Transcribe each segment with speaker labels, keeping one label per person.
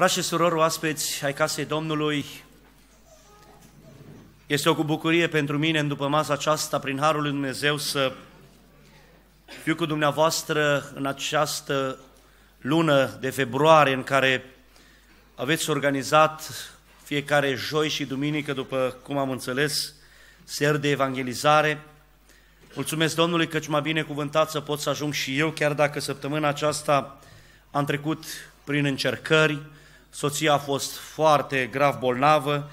Speaker 1: Frați și surori oaspeți ai casei Domnului, este o bucurie pentru mine în după masa aceasta, prin Harul Lui Dumnezeu, să fiu cu dumneavoastră în această lună de februarie în care aveți organizat fiecare joi și duminică, după cum am înțeles, ser de evangelizare. Mulțumesc Domnului căci m-a binecuvântat să pot să ajung și eu, chiar dacă săptămâna aceasta am trecut prin încercări, soția a fost foarte grav bolnavă,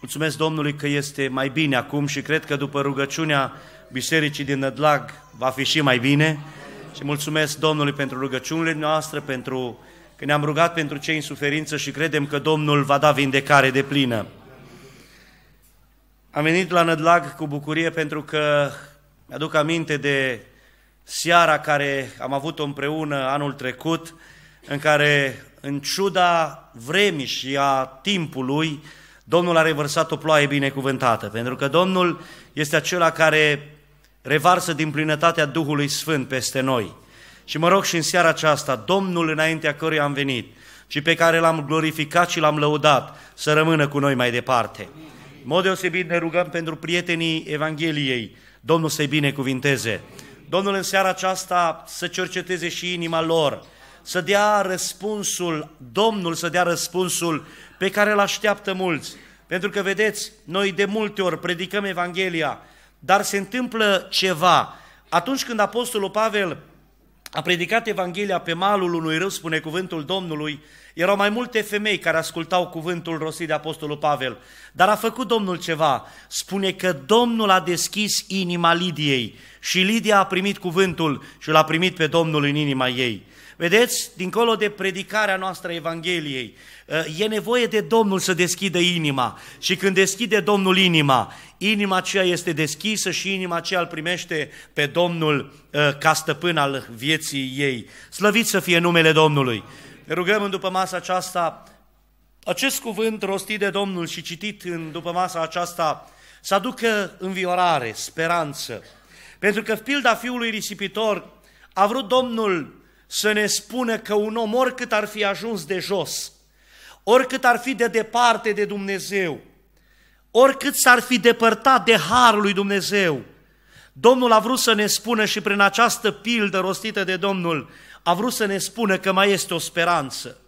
Speaker 1: mulțumesc Domnului că este mai bine acum și cred că după rugăciunea bisericii din Nădlag va fi și mai bine și mulțumesc Domnului pentru rugăciunile noastre, pentru că ne-am rugat pentru cei în suferință și credem că Domnul va da vindecare de plină. Am venit la Nădlag cu bucurie pentru că mi-aduc aminte de seara care am avut-o împreună anul trecut, în care în ciuda vremii și a timpului, Domnul a revărsat o ploaie binecuvântată, pentru că Domnul este acela care revarsă din plinătatea Duhului Sfânt peste noi. Și mă rog și în seara aceasta, Domnul înaintea căruia am venit și pe care l-am glorificat și l-am lăudat, să rămână cu noi mai departe. În mod deosebit ne rugăm pentru prietenii Evangheliei, Domnul să-i binecuvinteze. Domnul în seara aceasta să cerceteze și inima lor, să dea răspunsul, Domnul să dea răspunsul pe care îl așteaptă mulți. Pentru că, vedeți, noi de multe ori predicăm Evanghelia, dar se întâmplă ceva. Atunci când Apostolul Pavel a predicat Evanghelia pe malul unui râu, spune cuvântul Domnului, erau mai multe femei care ascultau cuvântul rostit de Apostolul Pavel. Dar a făcut Domnul ceva. Spune că Domnul a deschis inima Lidiei și Lidia a primit cuvântul și l-a primit pe Domnul în inima ei. Vedeți, dincolo de predicarea noastră a Evangheliei, eh, e nevoie de Domnul să deschidă inima și când deschide Domnul inima, inima aceea este deschisă și inima aceea îl primește pe Domnul eh, ca stăpân al vieții ei. Slăvit să fie numele Domnului! Ne rugăm în după masa aceasta, acest cuvânt rostit de Domnul și citit în după masa aceasta, să aducă înviorare, speranță. Pentru că pilda fiului risipitor a vrut Domnul să ne spună că un om, oricât ar fi ajuns de jos, oricât ar fi de departe de Dumnezeu, oricât s-ar fi depărtat de harul lui Dumnezeu, Domnul a vrut să ne spună și prin această pildă rostită de Domnul, a vrut să ne spună că mai este o speranță.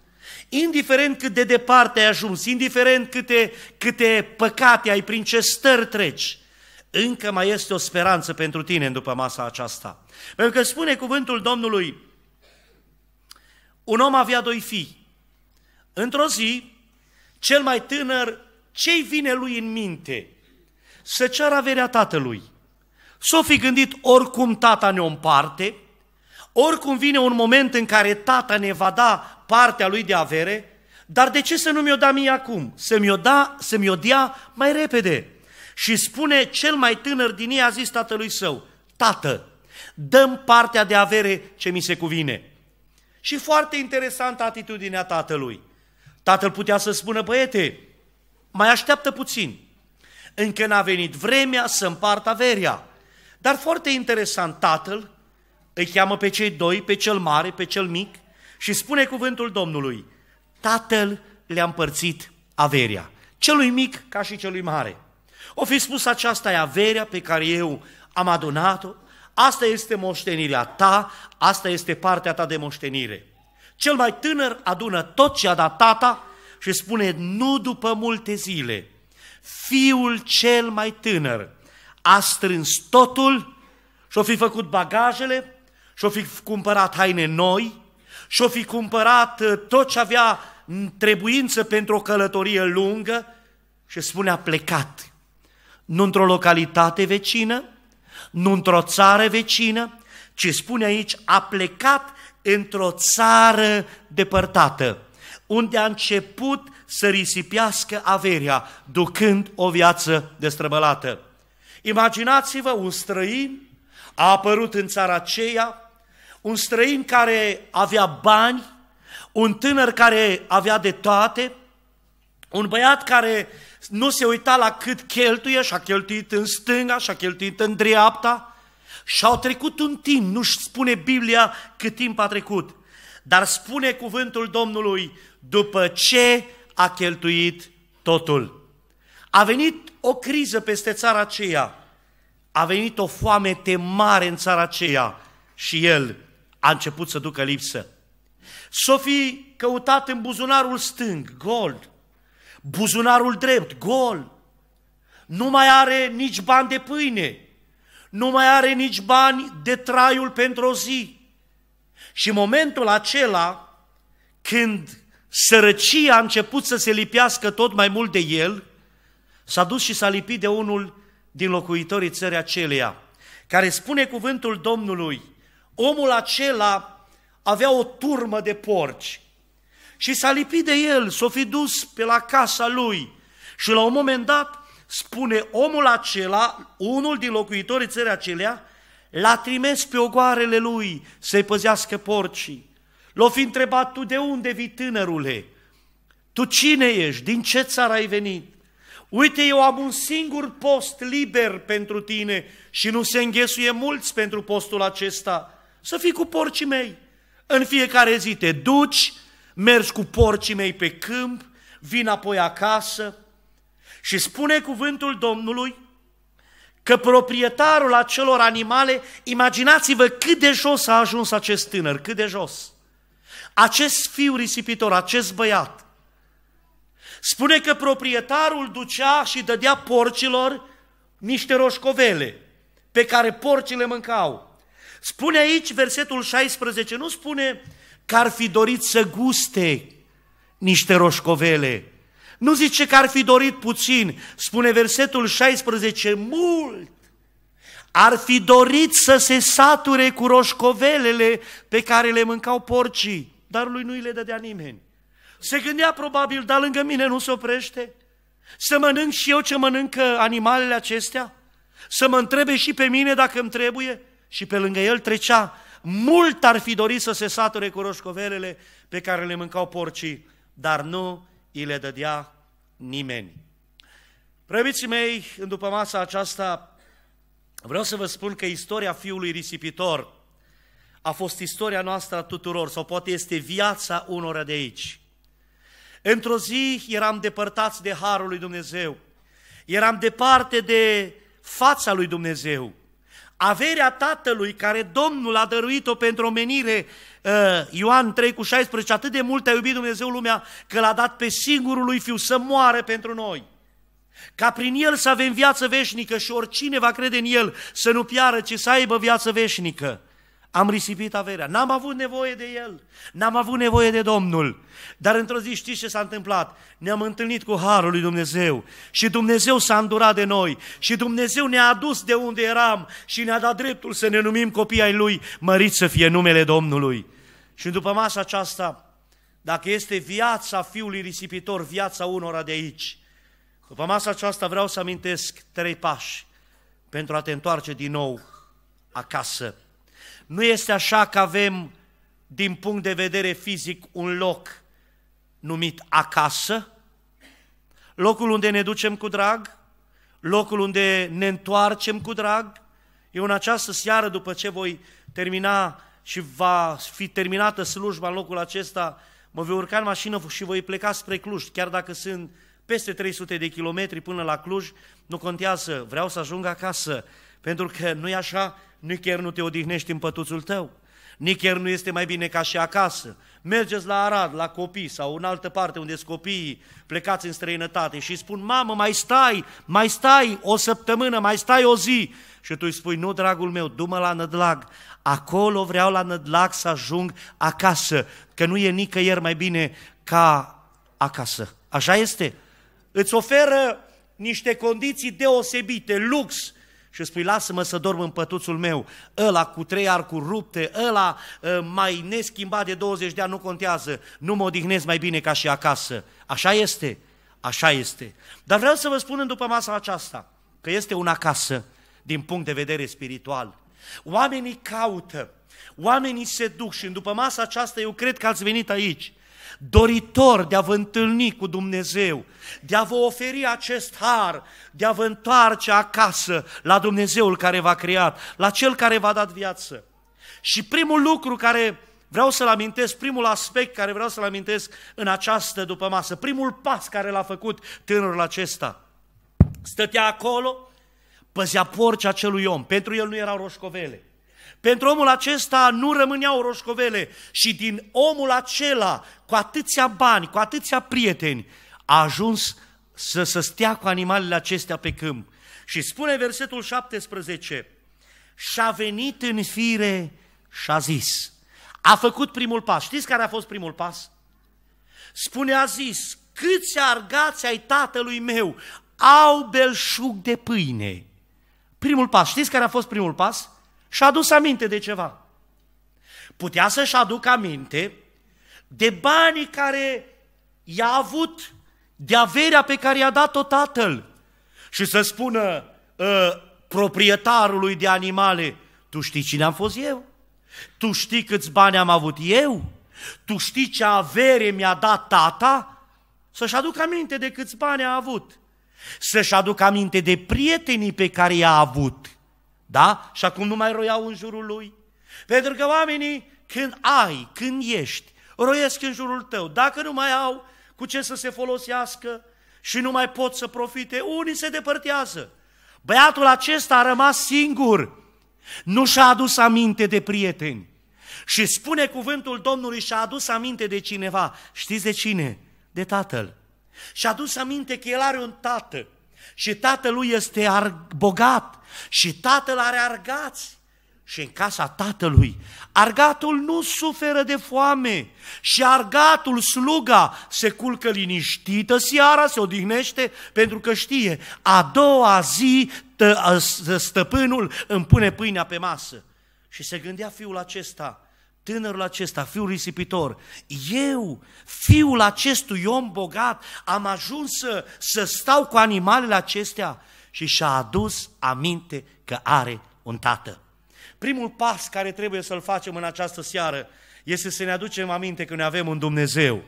Speaker 1: Indiferent cât de departe ai ajuns, indiferent câte, câte păcate ai, prin ce stări treci, încă mai este o speranță pentru tine în după masa aceasta. Pentru că spune cuvântul Domnului, un om avea doi fii. Într-o zi, cel mai tânăr, ce-i vine lui în minte? Să ceară averea tatălui. S-o fi gândit oricum tata ne-o împarte, oricum vine un moment în care tata ne va da partea lui de avere, dar de ce să nu mi-o da mie acum? Să mi-o, da, să mi-o dea mai repede. Și spune cel mai tânăr din ei a zis tatălui său, Tată, dăm partea de avere ce mi se cuvine. Și foarte interesantă atitudinea tatălui. Tatăl putea să spună, băiete, mai așteaptă puțin, încă n-a venit vremea să împart averia. Dar foarte interesant, tatăl îi cheamă pe cei doi, pe cel mare, pe cel mic și spune cuvântul Domnului, tatăl le-a împărțit averia, celui mic ca și celui mare. O fi spus aceasta e averia pe care eu am adunat-o, Asta este moștenirea ta, asta este partea ta de moștenire. Cel mai tânăr adună tot ce a dat tata și spune, nu după multe zile, fiul cel mai tânăr a strâns totul și-o fi făcut bagajele, și-o fi cumpărat haine noi, și-o fi cumpărat uh, tot ce avea trebuință pentru o călătorie lungă și spune a plecat, nu într-o localitate vecină, nu într-o țară vecină, ci spune aici, a plecat într-o țară depărtată, unde a început să risipească averia, ducând o viață destrăbălată. Imaginați-vă un străin, a apărut în țara aceea, un străin care avea bani, un tânăr care avea de toate, un băiat care nu se uita la cât cheltuie și a cheltuit în stânga și a cheltuit în dreapta și au trecut un timp, nu spune Biblia cât timp a trecut, dar spune cuvântul Domnului după ce a cheltuit totul. A venit o criză peste țara aceea, a venit o foamete mare în țara aceea și el a început să ducă lipsă. S-o fi căutat în buzunarul stâng gold, buzunarul drept, gol, nu mai are nici bani de pâine, nu mai are nici bani de traiul pentru o zi. Și în momentul acela, când sărăcia a început să se lipească tot mai mult de el, s-a dus și s-a lipit de unul din locuitorii țării aceleia, care spune cuvântul Domnului, omul acela avea o turmă de porci, și s-a lipit de el, s-o fi dus pe la casa lui. Și la un moment dat, spune omul acela, unul din locuitorii țării acelea, l-a trimis pe ogoarele lui să-i păzească porcii. L-o fi întrebat, tu de unde vii tânărule? Tu cine ești? Din ce țară ai venit? Uite, eu am un singur post liber pentru tine și nu se înghesuie mulți pentru postul acesta. Să fii cu porcii mei. În fiecare zi te duci, mergi cu porcii mei pe câmp, vin apoi acasă. Și spune cuvântul Domnului că proprietarul acelor animale, imaginați-vă cât de jos a ajuns acest tânăr, cât de jos. Acest fiu risipitor, acest băiat, spune că proprietarul ducea și dădea porcilor niște roșcovele pe care porcile mâncau. Spune aici versetul 16, nu spune că ar fi dorit să guste niște roșcovele. Nu zice că ar fi dorit puțin, spune versetul 16, mult. Ar fi dorit să se sature cu roșcovelele pe care le mâncau porcii, dar lui nu le dădea nimeni. Se gândea probabil, dar lângă mine nu se oprește. Să mănânc și eu ce mănâncă animalele acestea? Să mă întrebe și pe mine dacă îmi trebuie? Și pe lângă el trecea mult ar fi dorit să se sature cu roșcovelele pe care le mâncau porcii, dar nu i le dădea nimeni. Prăbiții mei, în după masa aceasta, vreau să vă spun că istoria fiului risipitor a fost istoria noastră a tuturor, sau poate este viața unora de aici. Într-o zi eram depărtați de Harul lui Dumnezeu, eram departe de fața lui Dumnezeu, averea tatălui care Domnul a dăruit-o pentru omenire, uh, Ioan 3 cu 16, atât de mult a iubit Dumnezeu lumea că l-a dat pe singurul lui Fiu să moare pentru noi. Ca prin el să avem viață veșnică și oricine va crede în el să nu piară, ci să aibă viață veșnică. Am risipit averea, n-am avut nevoie de el, n-am avut nevoie de Domnul. Dar într-o zi știți ce s-a întâmplat? Ne-am întâlnit cu Harul lui Dumnezeu și Dumnezeu s-a îndurat de noi și Dumnezeu ne-a adus de unde eram și ne-a dat dreptul să ne numim copii ai Lui, mărit să fie numele Domnului. Și după masa aceasta, dacă este viața Fiului Risipitor, viața unora de aici, după masa aceasta vreau să amintesc trei pași pentru a te întoarce din nou acasă nu este așa că avem, din punct de vedere fizic, un loc numit acasă, locul unde ne ducem cu drag, locul unde ne întoarcem cu drag. Eu în această seară, după ce voi termina și va fi terminată slujba în locul acesta, mă voi urca în mașină și voi pleca spre Cluj, chiar dacă sunt peste 300 de kilometri până la Cluj, nu contează, vreau să ajung acasă, pentru că nu-i așa, chiar nu te odihnești în pătuțul tău, chiar nu este mai bine ca și acasă. Mergeți la Arad, la copii sau în altă parte unde sunt copiii, plecați în străinătate și spun, mamă, mai stai, mai stai o săptămână, mai stai o zi. Și tu îi spui, nu, dragul meu, du-mă la nădlag, acolo vreau la nădlag să ajung acasă, că nu e nicăieri mai bine ca acasă. Așa este? Îți oferă niște condiții deosebite, lux, și spui, lasă-mă să dorm în pătuțul meu, ăla cu trei arcuri rupte, ăla ă, mai neschimbat de 20 de ani, nu contează, nu mă odihnesc mai bine ca și acasă. Așa este, așa este. Dar vreau să vă spun în după masa aceasta, că este una acasă din punct de vedere spiritual. Oamenii caută, oamenii se duc și în după masa aceasta eu cred că ați venit aici doritor de a vă întâlni cu Dumnezeu, de a vă oferi acest har, de a vă întoarce acasă la Dumnezeul care v-a creat, la Cel care v-a dat viață. Și primul lucru care vreau să-l amintesc, primul aspect care vreau să-l amintesc în această după masă, primul pas care l-a făcut tânărul acesta, stătea acolo, păzea porcea acelui om, pentru el nu erau roșcovele, pentru omul acesta nu rămâneau roșcovele și din omul acela, cu atâția bani, cu atâția prieteni, a ajuns să, să stea cu animalele acestea pe câmp. Și spune versetul 17, și-a venit în fire și a zis, a făcut primul pas. Știți care a fost primul pas? Spune, a zis, câți argați ai tatălui meu au belșug de pâine. Primul pas, știți care a fost primul pas? și-a adus aminte de ceva. Putea să-și aducă aminte de banii care i-a avut, de averea pe care i-a dat-o tatăl și să spună uh, proprietarului de animale, tu știi cine am fost eu? Tu știi câți bani am avut eu? Tu știi ce avere mi-a dat tata? Să-și aducă aminte de câți bani a avut. Să-și aducă aminte de prietenii pe care i-a avut. Da? Și acum nu mai roiau în jurul lui. Pentru că oamenii, când ai, când ești, roiesc în jurul tău. Dacă nu mai au cu ce să se folosească și nu mai pot să profite, unii se depărtează. Băiatul acesta a rămas singur, nu și-a adus aminte de prieteni. Și spune cuvântul Domnului și-a adus aminte de cineva. Știți de cine? De tatăl. Și-a adus aminte că el are un tată și tatăl lui este bogat și tatăl are argați. Și în casa tatălui, argatul nu suferă de foame și argatul, sluga, se culcă liniștită seara, se odihnește, pentru că știe, a doua zi tă, ă, stăpânul îmi pune pâinea pe masă. Și se gândea fiul acesta, tânărul acesta, fiul risipitor, eu, fiul acestui om bogat, am ajuns să, să stau cu animalele acestea și și-a adus aminte că are un tată. Primul pas care trebuie să-l facem în această seară este să ne aducem aminte că noi avem un Dumnezeu.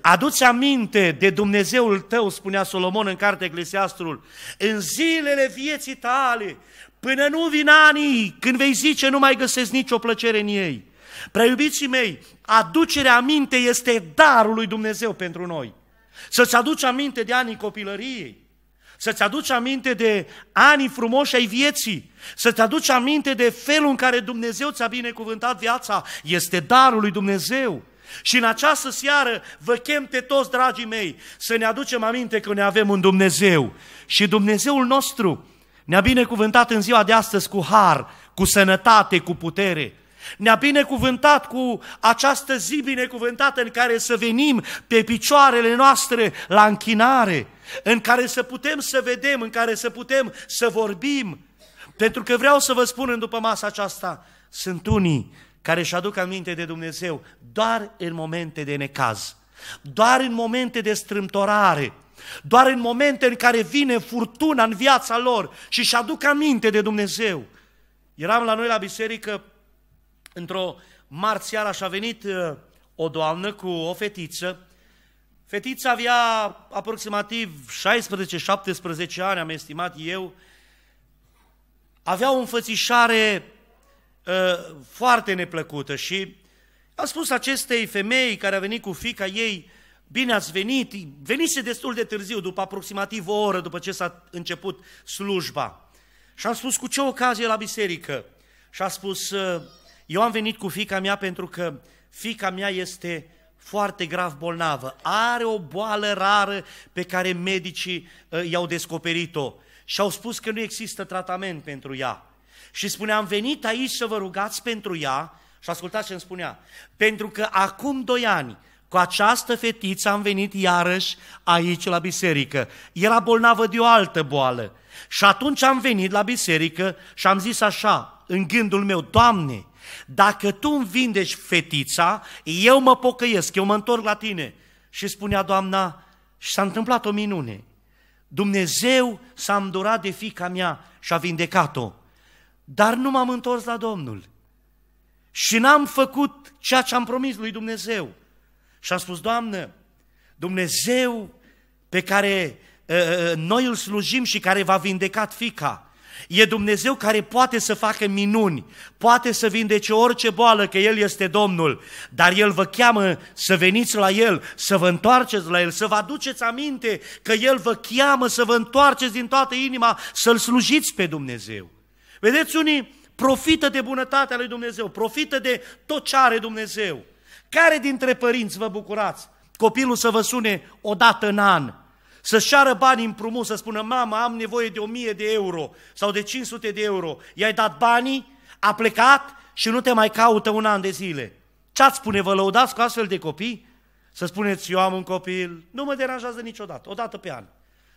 Speaker 1: Aduți aminte de Dumnezeul tău, spunea Solomon în cartea Eclesiastrul, în zilele vieții tale, până nu vin anii când vei zice nu mai găsesc nicio plăcere în ei. iubiții mei, aducerea aminte este darul lui Dumnezeu pentru noi. Să-ți aduci aminte de anii copilăriei, să-ți aduci aminte de anii frumoși ai vieții, să-ți aduci aminte de felul în care Dumnezeu ți-a binecuvântat viața. Este darul lui Dumnezeu. Și în această seară vă chem pe toți, dragii mei, să ne aducem aminte că ne avem un Dumnezeu. Și Dumnezeul nostru ne-a binecuvântat în ziua de astăzi cu har, cu sănătate, cu putere. Ne-a binecuvântat cu această zi binecuvântată în care să venim pe picioarele noastre la închinare în care să putem să vedem, în care să putem să vorbim. Pentru că vreau să vă spun în după masa aceasta, sunt unii care își aduc aminte de Dumnezeu doar în momente de necaz, doar în momente de strâmtorare, doar în momente în care vine furtuna în viața lor și își aduc aminte de Dumnezeu. Eram la noi la biserică, într-o marțială și a venit uh, o doamnă cu o fetiță Fetița avea aproximativ 16-17 ani, am estimat eu, avea o înfățișare uh, foarte neplăcută și a spus acestei femei care a venit cu fica ei, bine ați venit, venise destul de târziu, după aproximativ o oră după ce s-a început slujba. Și am spus, cu ce ocazie la biserică? Și a spus, eu am venit cu fica mea pentru că fica mea este foarte grav bolnavă, are o boală rară pe care medicii uh, i-au descoperit-o și au spus că nu există tratament pentru ea. Și spunea, am venit aici să vă rugați pentru ea și ascultați ce îmi spunea, pentru că acum doi ani cu această fetiță am venit iarăși aici la biserică. Era bolnavă de o altă boală. Și atunci am venit la biserică și am zis așa, în gândul meu, Doamne, dacă tu îmi vindești fetița, eu mă pocăiesc, eu mă întorc la tine. Și spunea doamna, și s-a întâmplat o minune. Dumnezeu s-a îndurat de fica mea și a vindecat-o. Dar nu m-am întors la Domnul. Și n-am făcut ceea ce am promis lui Dumnezeu. Și am spus, Doamnă, Dumnezeu pe care uh, noi îl slujim și care va a vindecat fica, E Dumnezeu care poate să facă minuni, poate să vindece orice boală, că El este Domnul, dar El vă cheamă să veniți la El, să vă întoarceți la El, să vă aduceți aminte că El vă cheamă să vă întoarceți din toată inima, să-L slujiți pe Dumnezeu. Vedeți, unii profită de bunătatea lui Dumnezeu, profită de tot ce are Dumnezeu. Care dintre părinți vă bucurați? Copilul să vă sune o dată în an, să-și ceară banii împrumut, să spună, mama, am nevoie de 1000 de euro sau de 500 de euro. I-ai dat banii, a plecat și nu te mai caută un an de zile. Ce-ați spune, vă lăudați cu astfel de copii? Să spuneți, eu am un copil, nu mă deranjează niciodată, o dată pe an.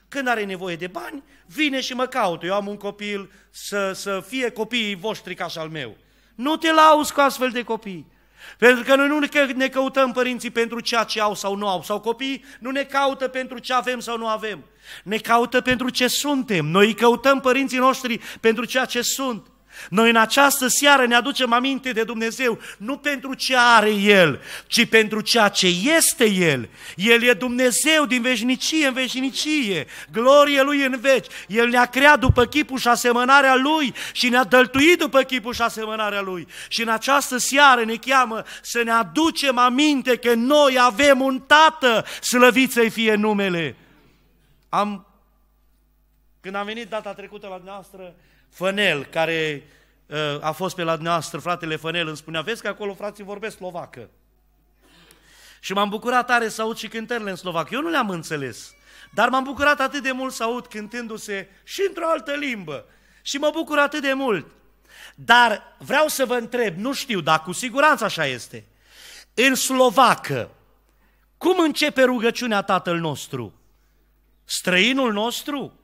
Speaker 1: Când are nevoie de bani, vine și mă caută, eu am un copil, să, să fie copiii voștri ca și al meu. Nu te lauzi cu astfel de copii. Pentru că noi nu ne căutăm părinții pentru ceea ce au sau nu au, sau copiii nu ne caută pentru ce avem sau nu avem, ne caută pentru ce suntem. Noi îi căutăm părinții noștri pentru ceea ce sunt. Noi în această seară ne aducem aminte de Dumnezeu, nu pentru ce are El, ci pentru ceea ce este El. El e Dumnezeu din veșnicie în veșnicie, glorie Lui în veci. El ne-a creat după chipul și asemănarea Lui și ne-a dăltuit după chipul și asemănarea Lui. Și în această seară ne cheamă să ne aducem aminte că noi avem un Tată, slăvit să-i fie numele. Am, când am venit data trecută la dumneavoastră, Fănel, care uh, a fost pe la dumneavoastră, fratele Fănel, îmi spunea, vezi că acolo frații vorbesc slovacă. Și m-am bucurat tare să aud și cântările în slovac. Eu nu le-am înțeles, dar m-am bucurat atât de mult să aud cântându-se și într-o altă limbă. Și mă bucur atât de mult. Dar vreau să vă întreb, nu știu, dar cu siguranță așa este. În slovacă, cum începe rugăciunea Tatăl nostru? Străinul nostru?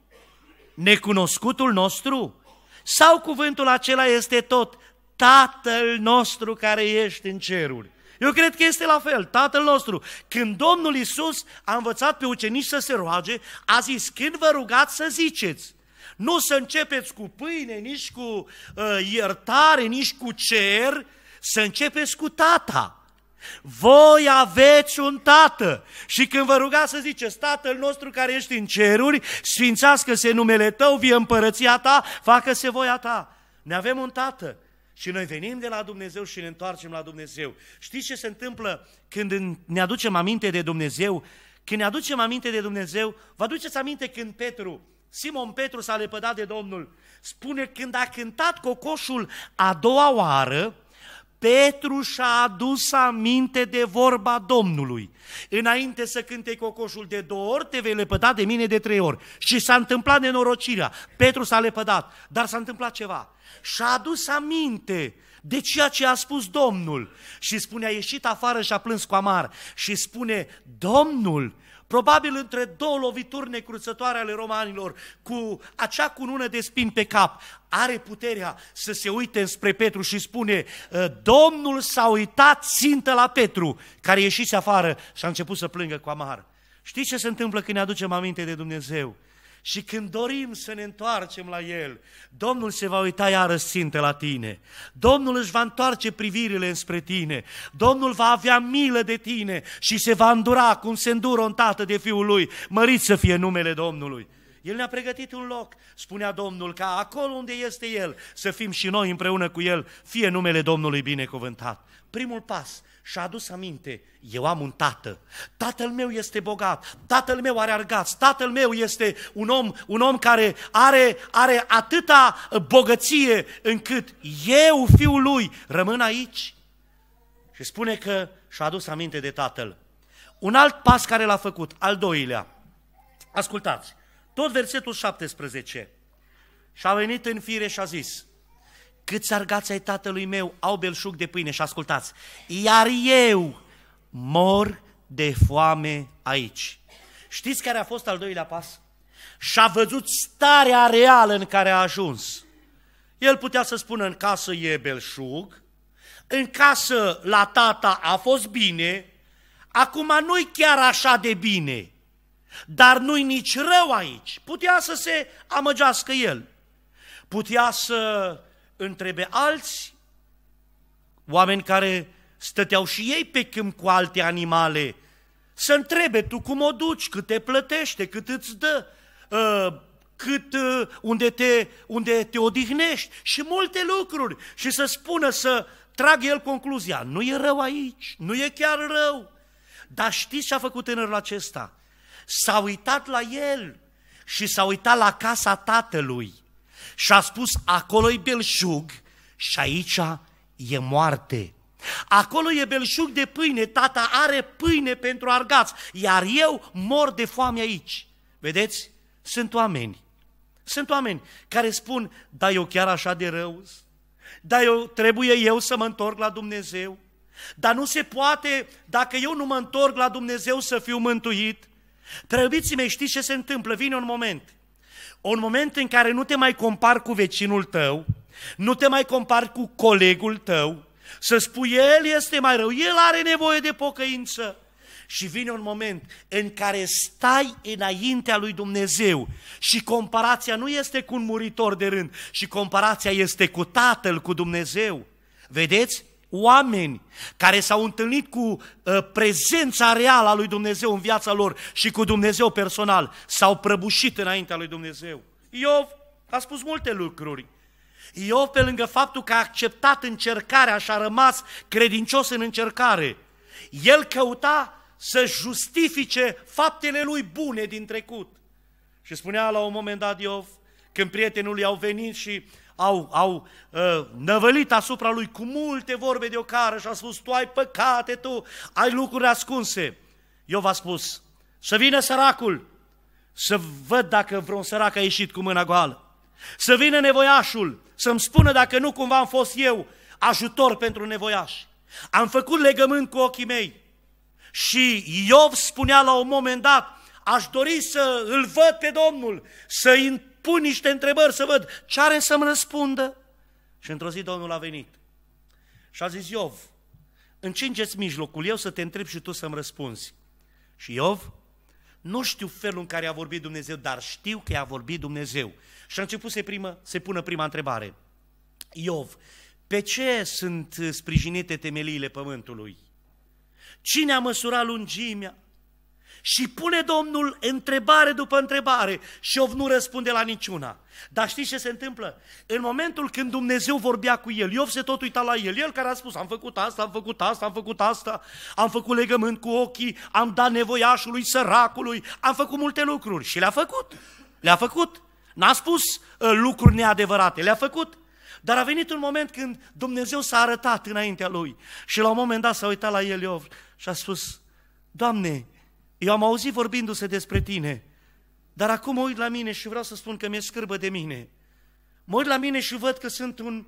Speaker 1: Necunoscutul nostru? Sau cuvântul acela este tot Tatăl nostru care ești în ceruri. Eu cred că este la fel, Tatăl nostru. Când Domnul Isus a învățat pe ucenici să se roage, a zis, când vă rugați să ziceți. Nu să începeți cu pâine, nici cu uh, iertare, nici cu cer, să începeți cu tata. Voi aveți un tată și când vă rugați să ziceți, Tatăl nostru care ești în ceruri, sfințească-se numele Tău, vie împărăția Ta, facă-se voia Ta. Ne avem un tată și noi venim de la Dumnezeu și ne întoarcem la Dumnezeu. Știți ce se întâmplă când ne aducem aminte de Dumnezeu? Când ne aducem aminte de Dumnezeu, vă aduceți aminte când Petru, Simon Petru s-a lepădat de Domnul, spune când a cântat cocoșul a doua oară, Petru și-a adus aminte de vorba Domnului. Înainte să cânte cocoșul de două ori, te vei lepăda de mine de trei ori. Și s-a întâmplat nenorocirea. Petru s-a lepădat, dar s-a întâmplat ceva. Și-a adus aminte de ceea ce a spus Domnul. Și spune, a ieșit afară și a plâns cu amar. Și spune, Domnul probabil între două lovituri necruțătoare ale romanilor, cu acea cunună de spin pe cap, are puterea să se uite spre Petru și spune ă, Domnul s-a uitat țintă la Petru, care ieșise afară și a început să plângă cu amar. Știți ce se întâmplă când ne aducem aminte de Dumnezeu? Și când dorim să ne întoarcem la El, Domnul se va uita iarăși sinte la tine. Domnul își va întoarce privirile înspre tine. Domnul va avea milă de tine și se va îndura cum se îndură un tată de fiul lui. Mărit să fie numele Domnului. El ne-a pregătit un loc, spunea Domnul, ca acolo unde este El, să fim și noi împreună cu El, fie numele Domnului binecuvântat. Primul pas, și a adus aminte, eu am un tată, tatăl meu este bogat, tatăl meu are argați, tatăl meu este un om, un om care are, are atâta bogăție încât eu, fiul lui, rămân aici. Și spune că și-a adus aminte de tatăl. Un alt pas care l-a făcut, al doilea, ascultați, tot versetul 17, și a venit în fire și a zis, cât argați ai tatălui meu au belșug de pâine și ascultați, iar eu mor de foame aici. Știți care a fost al doilea pas? Și-a văzut starea reală în care a ajuns. El putea să spună în casă e belșug, în casă la tata a fost bine, acum nu-i chiar așa de bine, dar nu-i nici rău aici. Putea să se amăgească el, putea să întrebe alți oameni care stăteau și ei pe câmp cu alte animale, să întrebe tu cum o duci, cât te plătește, cât îți dă, ă, cât, ă, unde, te, unde te odihnești și multe lucruri și să spună, să trag el concluzia, nu e rău aici, nu e chiar rău. Dar știți ce a făcut tânărul acesta? S-a uitat la el și s-a uitat la casa tatălui și a spus, acolo e belșug și aici e moarte. Acolo e belșug de pâine, tata are pâine pentru argați, iar eu mor de foame aici. Vedeți? Sunt oameni. Sunt oameni care spun, da, eu chiar așa de rău, da, eu trebuie eu să mă întorc la Dumnezeu, dar nu se poate, dacă eu nu mă întorc la Dumnezeu, să fiu mântuit. Preobiții mei, știți ce se întâmplă? Vine un moment un moment în care nu te mai compari cu vecinul tău, nu te mai compari cu colegul tău, să spui el este mai rău, el are nevoie de pocăință. Și vine un moment în care stai înaintea lui Dumnezeu și comparația nu este cu un muritor de rând, și comparația este cu Tatăl, cu Dumnezeu. Vedeți? oameni care s-au întâlnit cu uh, prezența reală a lui Dumnezeu în viața lor și cu Dumnezeu personal, s-au prăbușit înaintea lui Dumnezeu. Iov a spus multe lucruri. Iov, pe lângă faptul că a acceptat încercarea și a rămas credincios în încercare, el căuta să justifice faptele lui bune din trecut. Și spunea la un moment dat Iov, când prietenul i-au venit și au, au uh, năvălit asupra lui cu multe vorbe de ocară și a spus, tu ai păcate, tu ai lucruri ascunse. Eu v-a spus, să vină săracul, să văd dacă vreun sărac a ieșit cu mâna goală. Să vină nevoiașul, să-mi spună dacă nu cumva am fost eu ajutor pentru nevoiași. Am făcut legământ cu ochii mei. Și Iov spunea la un moment dat, aș dori să îl văd pe Domnul, să-i pun niște întrebări să văd ce are să-mi răspundă. Și într-o zi Domnul a venit și a zis, Iov, încingeți mijlocul, eu să te întreb și tu să-mi răspunzi. Și Iov, nu știu felul în care a vorbit Dumnezeu, dar știu că i-a vorbit Dumnezeu. Și a început să primă, se pună prima întrebare. Iov, pe ce sunt sprijinite temeliile pământului? Cine a măsurat lungimea? Și pune Domnul întrebare după întrebare și Iov nu răspunde la niciuna. Dar știți ce se întâmplă? În momentul când Dumnezeu vorbea cu el, Iov se tot uita la el, el care a spus, am făcut asta, am făcut asta, am făcut asta, am făcut legământ cu ochii, am dat nevoiașului, săracului, am făcut multe lucruri și le-a făcut, le-a făcut. N-a spus uh, lucruri neadevărate, le-a făcut. Dar a venit un moment când Dumnezeu s-a arătat înaintea lui și la un moment dat s-a uitat la el Iov și a spus, Doamne, eu am auzit vorbindu-se despre tine, dar acum mă uit la mine și vreau să spun că mi-e scârbă de mine. Mă uit la mine și văd că sunt un,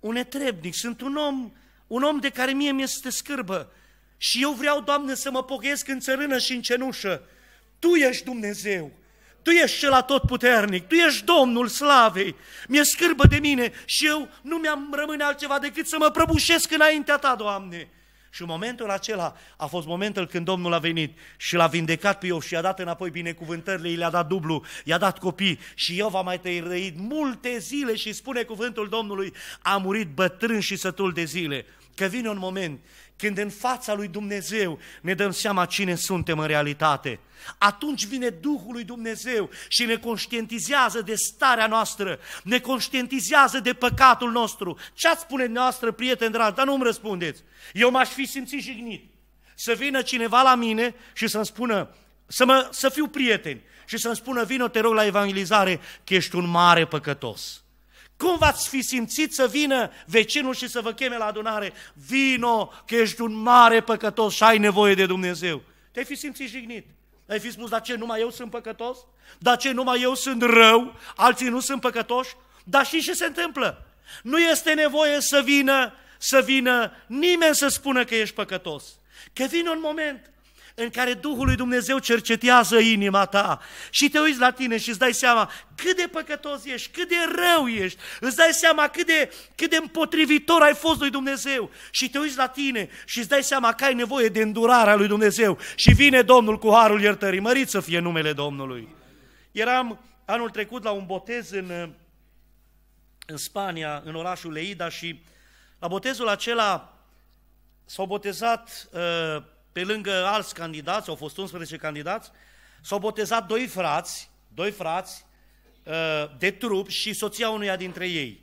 Speaker 1: un etrebnic, sunt un om, un om de care mie mi-este scârbă. Și eu vreau, Doamne, să mă pocăiesc în țărână și în cenușă. Tu ești Dumnezeu, Tu ești cel atotputernic, Tu ești Domnul slavei, mi-e scârbă de mine și eu nu mi-am rămâne altceva decât să mă prăbușesc înaintea Ta, Doamne. Și în momentul acela a fost momentul când Domnul a venit și l-a vindecat pe Iov și i-a dat înapoi binecuvântările, i a dat dublu, i-a dat copii și Iov a mai trăit multe zile și spune cuvântul Domnului, a murit bătrân și sătul de zile. Că vine un moment când în fața lui Dumnezeu ne dăm seama cine suntem în realitate, atunci vine Duhul lui Dumnezeu și ne conștientizează de starea noastră, ne conștientizează de păcatul nostru. Ce ați spune noastră, prieteni dragi? Dar nu îmi răspundeți. Eu m-aș fi simțit jignit. Să vină cineva la mine și să-mi spună, să, mă, să fiu prieten și să-mi spună, vină, te rog, la evangelizare, că ești un mare păcătos. Cum v-ați fi simțit să vină vecinul și să vă cheme la adunare? Vino că ești un mare păcătos și ai nevoie de Dumnezeu. Te-ai fi simțit jignit. Ai fi spus, dar ce, numai eu sunt păcătos? Dar ce, numai eu sunt rău? Alții nu sunt păcătoși? Dar și ce se întâmplă? Nu este nevoie să vină, să vină nimeni să spună că ești păcătos. Că vine un moment în care Duhul lui Dumnezeu cercetează inima ta și te uiți la tine și îți dai seama cât de păcătos ești, cât de rău ești, îți dai seama cât de, cât de împotrivitor ai fost lui Dumnezeu și te uiți la tine și îți dai seama că ai nevoie de îndurarea lui Dumnezeu și vine Domnul cu harul iertării, mărit să fie numele Domnului. Eram anul trecut la un botez în, în Spania, în orașul Leida și la botezul acela s-au botezat uh, pe lângă alți candidați, au fost 11 candidați, s-au botezat doi frați, doi frați uh, de trup și soția unuia dintre ei.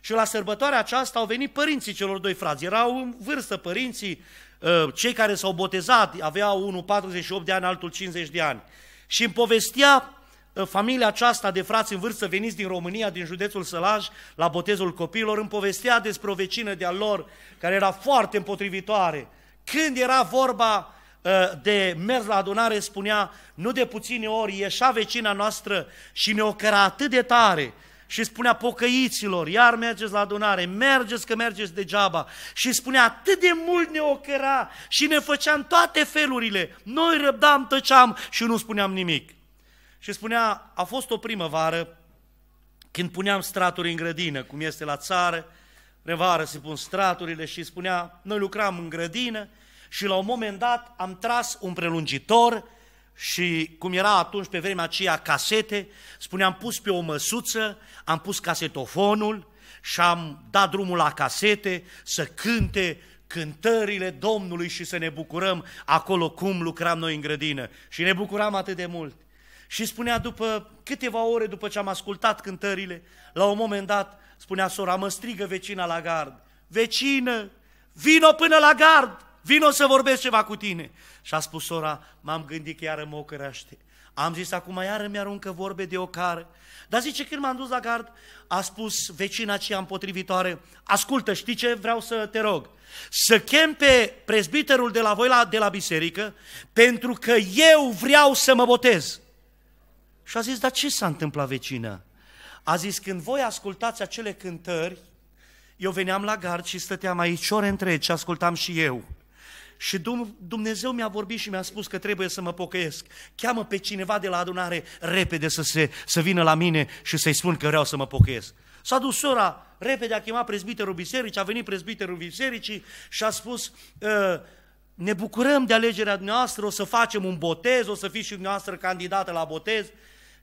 Speaker 1: Și la sărbătoarea aceasta au venit părinții celor doi frați. Erau în vârstă părinții, uh, cei care s-au botezat, aveau unul 48 de ani, altul 50 de ani. Și îmi povestea uh, familia aceasta de frați în vârstă veniți din România, din județul Sălaj, la botezul copiilor, îmi povestea despre o vecină de-a lor care era foarte împotrivitoare, când era vorba uh, de mers la adunare, spunea, nu de puține ori ieșa vecina noastră și ne ocăra atât de tare și spunea pocăiților, iar mergeți la adunare, mergeți că mergeți degeaba. Și spunea atât de mult ne ocăra și ne făceam toate felurile. Noi răbdam, tăceam și nu spuneam nimic. Și spunea, a fost o primăvară când puneam straturi în grădină, cum este la țară, în vară se pun straturile și spunea, noi lucram în grădină și la un moment dat am tras un prelungitor și cum era atunci pe vremea aceea casete, spuneam pus pe o măsuță, am pus casetofonul și am dat drumul la casete să cânte cântările Domnului și să ne bucurăm acolo cum lucram noi în grădină. Și ne bucuram atât de mult. Și spunea după câteva ore după ce am ascultat cântările, la un moment dat spunea sora, mă strigă vecina la gard, vecină, vino până la gard, vino să vorbesc ceva cu tine. Și a spus sora, m-am gândit că iară mă ocărește. Am zis, acum iară mi-aruncă vorbe de ocară. Dar zice, când m-am dus la gard, a spus vecina aceea împotrivitoare, ascultă, știi ce vreau să te rog? Să chem pe prezbiterul de la voi la, de la biserică, pentru că eu vreau să mă botez. Și a zis, dar ce s-a întâmplat vecină? A zis, când voi ascultați acele cântări, eu veneam la gard și stăteam aici ore întregi și ascultam și eu. Și Dumnezeu mi-a vorbit și mi-a spus că trebuie să mă pocăiesc. Cheamă pe cineva de la adunare repede să, se, să vină la mine și să-i spun că vreau să mă pocăiesc. S-a dus sora repede, a chemat prezbiterul bisericii, a venit prezbiterul bisericii și a spus, ă, ne bucurăm de alegerea dumneavoastră, o să facem un botez, o să fiți și dumneavoastră candidată la botez.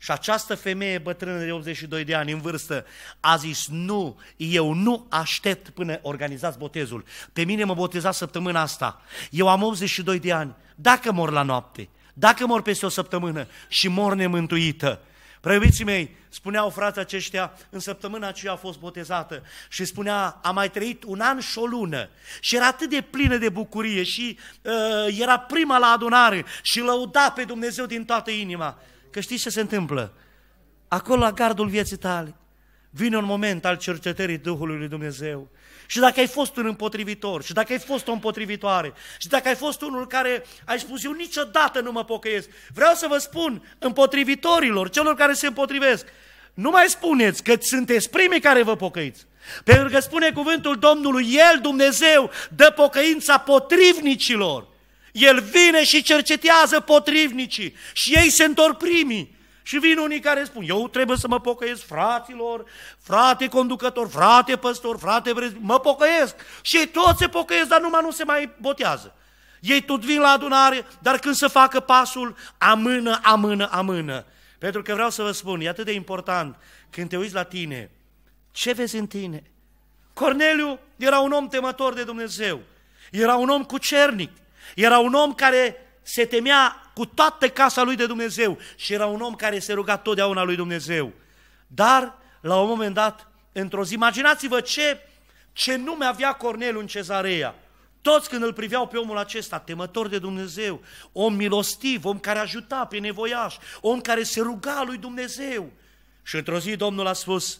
Speaker 1: Și această femeie bătrână de 82 de ani în vârstă a zis, nu, eu nu aștept până organizați botezul. Pe mine mă botezați săptămâna asta. Eu am 82 de ani. Dacă mor la noapte, dacă mor peste o săptămână și mor nemântuită, Preobiții mei, spuneau frate aceștia, în săptămâna aceea a fost botezată și spunea, a mai trăit un an și o lună și era atât de plină de bucurie și uh, era prima la adunare și lăuda pe Dumnezeu din toată inima. Că știți ce se întâmplă? Acolo, la gardul vieții tale, vine un moment al cercetării Duhului lui Dumnezeu. Și dacă ai fost un împotrivitor, și dacă ai fost o împotrivitoare, și dacă ai fost unul care ai spus, eu niciodată nu mă pocăiesc, vreau să vă spun împotrivitorilor, celor care se împotrivesc, nu mai spuneți că sunteți primii care vă pocăiți. Pentru că spune cuvântul Domnului, El, Dumnezeu, dă pocăința potrivnicilor. El vine și cercetează potrivnicii și ei se întorc primii. Și vin unii care spun, eu trebuie să mă pocăiesc fraților, frate conducător, frate păstor, frate vreți, mă pocăiesc. Și ei toți se pocăiesc, dar numai nu se mai botează. Ei tot vin la adunare, dar când să facă pasul, amână, amână, amână. Pentru că vreau să vă spun, e atât de important când te uiți la tine, ce vezi în tine? Corneliu era un om temător de Dumnezeu, era un om cu cernic, era un om care se temea cu toată casa lui de Dumnezeu și era un om care se ruga totdeauna lui Dumnezeu. Dar, la un moment dat, într-o zi, imaginați-vă ce, ce nume avea Cornel în cezarea. Toți când îl priveau pe omul acesta, temător de Dumnezeu, om milostiv, om care ajuta pe nevoiași, om care se ruga lui Dumnezeu. Și într-o zi Domnul a spus,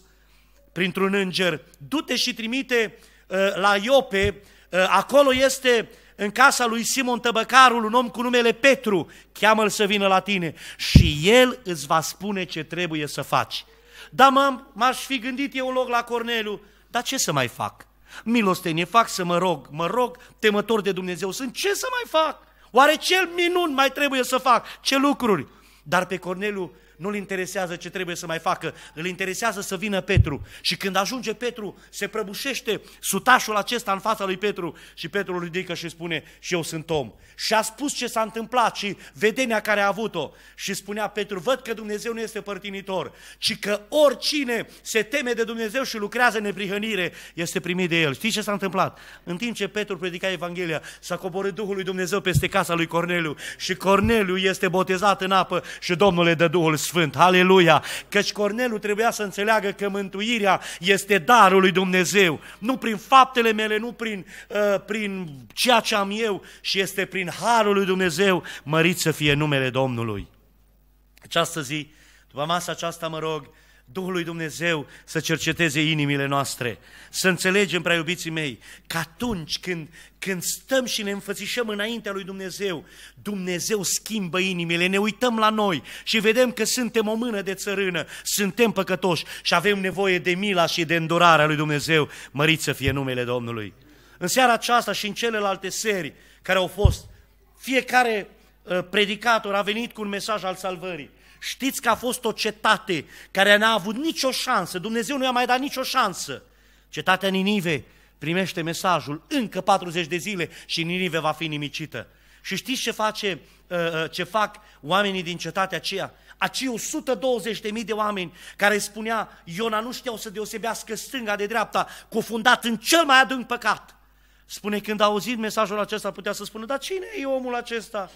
Speaker 1: printr-un înger, du-te și trimite uh, la Iope, uh, acolo este în casa lui Simon Tăbăcarul, un om cu numele Petru, cheamă-l să vină la tine și el îți va spune ce trebuie să faci. Da, m-aș fi gândit eu un loc la Corneliu, dar ce să mai fac? Milostenie fac să mă rog, mă rog, temător de Dumnezeu sunt, ce să mai fac? Oare ce minun mai trebuie să fac? Ce lucruri? Dar pe Corneliu nu-l interesează ce trebuie să mai facă, îl interesează să vină Petru. Și când ajunge Petru, se prăbușește sutașul acesta în fața lui Petru și Petru îl ridică și spune, și eu sunt om. Și a spus ce s-a întâmplat și vedenia care a avut-o. Și spunea Petru, văd că Dumnezeu nu este părtinitor, ci că oricine se teme de Dumnezeu și lucrează în neprihănire, este primit de el. Știi ce s-a întâmplat? În timp ce Petru predica Evanghelia, s-a coborât Duhul lui Dumnezeu peste casa lui Corneliu și Corneliu este botezat în apă și Domnul le dă Duhul Sfânt. Aleluia! Căci Cornelu trebuia să înțeleagă că mântuirea este darul lui Dumnezeu. Nu prin faptele mele, nu prin, uh, prin ceea ce am eu, și este prin harul lui Dumnezeu. Mărit să fie numele Domnului. Această zi, după masa aceasta, mă rog, Duhul lui Dumnezeu să cerceteze inimile noastre, să înțelegem, prea iubiții mei, că atunci când, când stăm și ne înfățișăm înaintea lui Dumnezeu, Dumnezeu schimbă inimile, ne uităm la noi și vedem că suntem o mână de țărână, suntem păcătoși și avem nevoie de mila și de îndurarea lui Dumnezeu, mărit să fie numele Domnului. În seara aceasta și în celelalte seri care au fost, fiecare uh, predicator a venit cu un mesaj al salvării. Știți că a fost o cetate care n-a avut nicio șansă, Dumnezeu nu i-a mai dat nicio șansă. Cetatea Ninive primește mesajul încă 40 de zile și Ninive va fi nimicită. Și știți ce, face, uh, uh, ce fac oamenii din cetatea aceea? Acei 120.000 de oameni care spunea Iona nu știau să deosebească stânga de dreapta, cufundat în cel mai adânc păcat. Spune, când a auzit mesajul acesta, putea să spună, dar cine e omul acesta?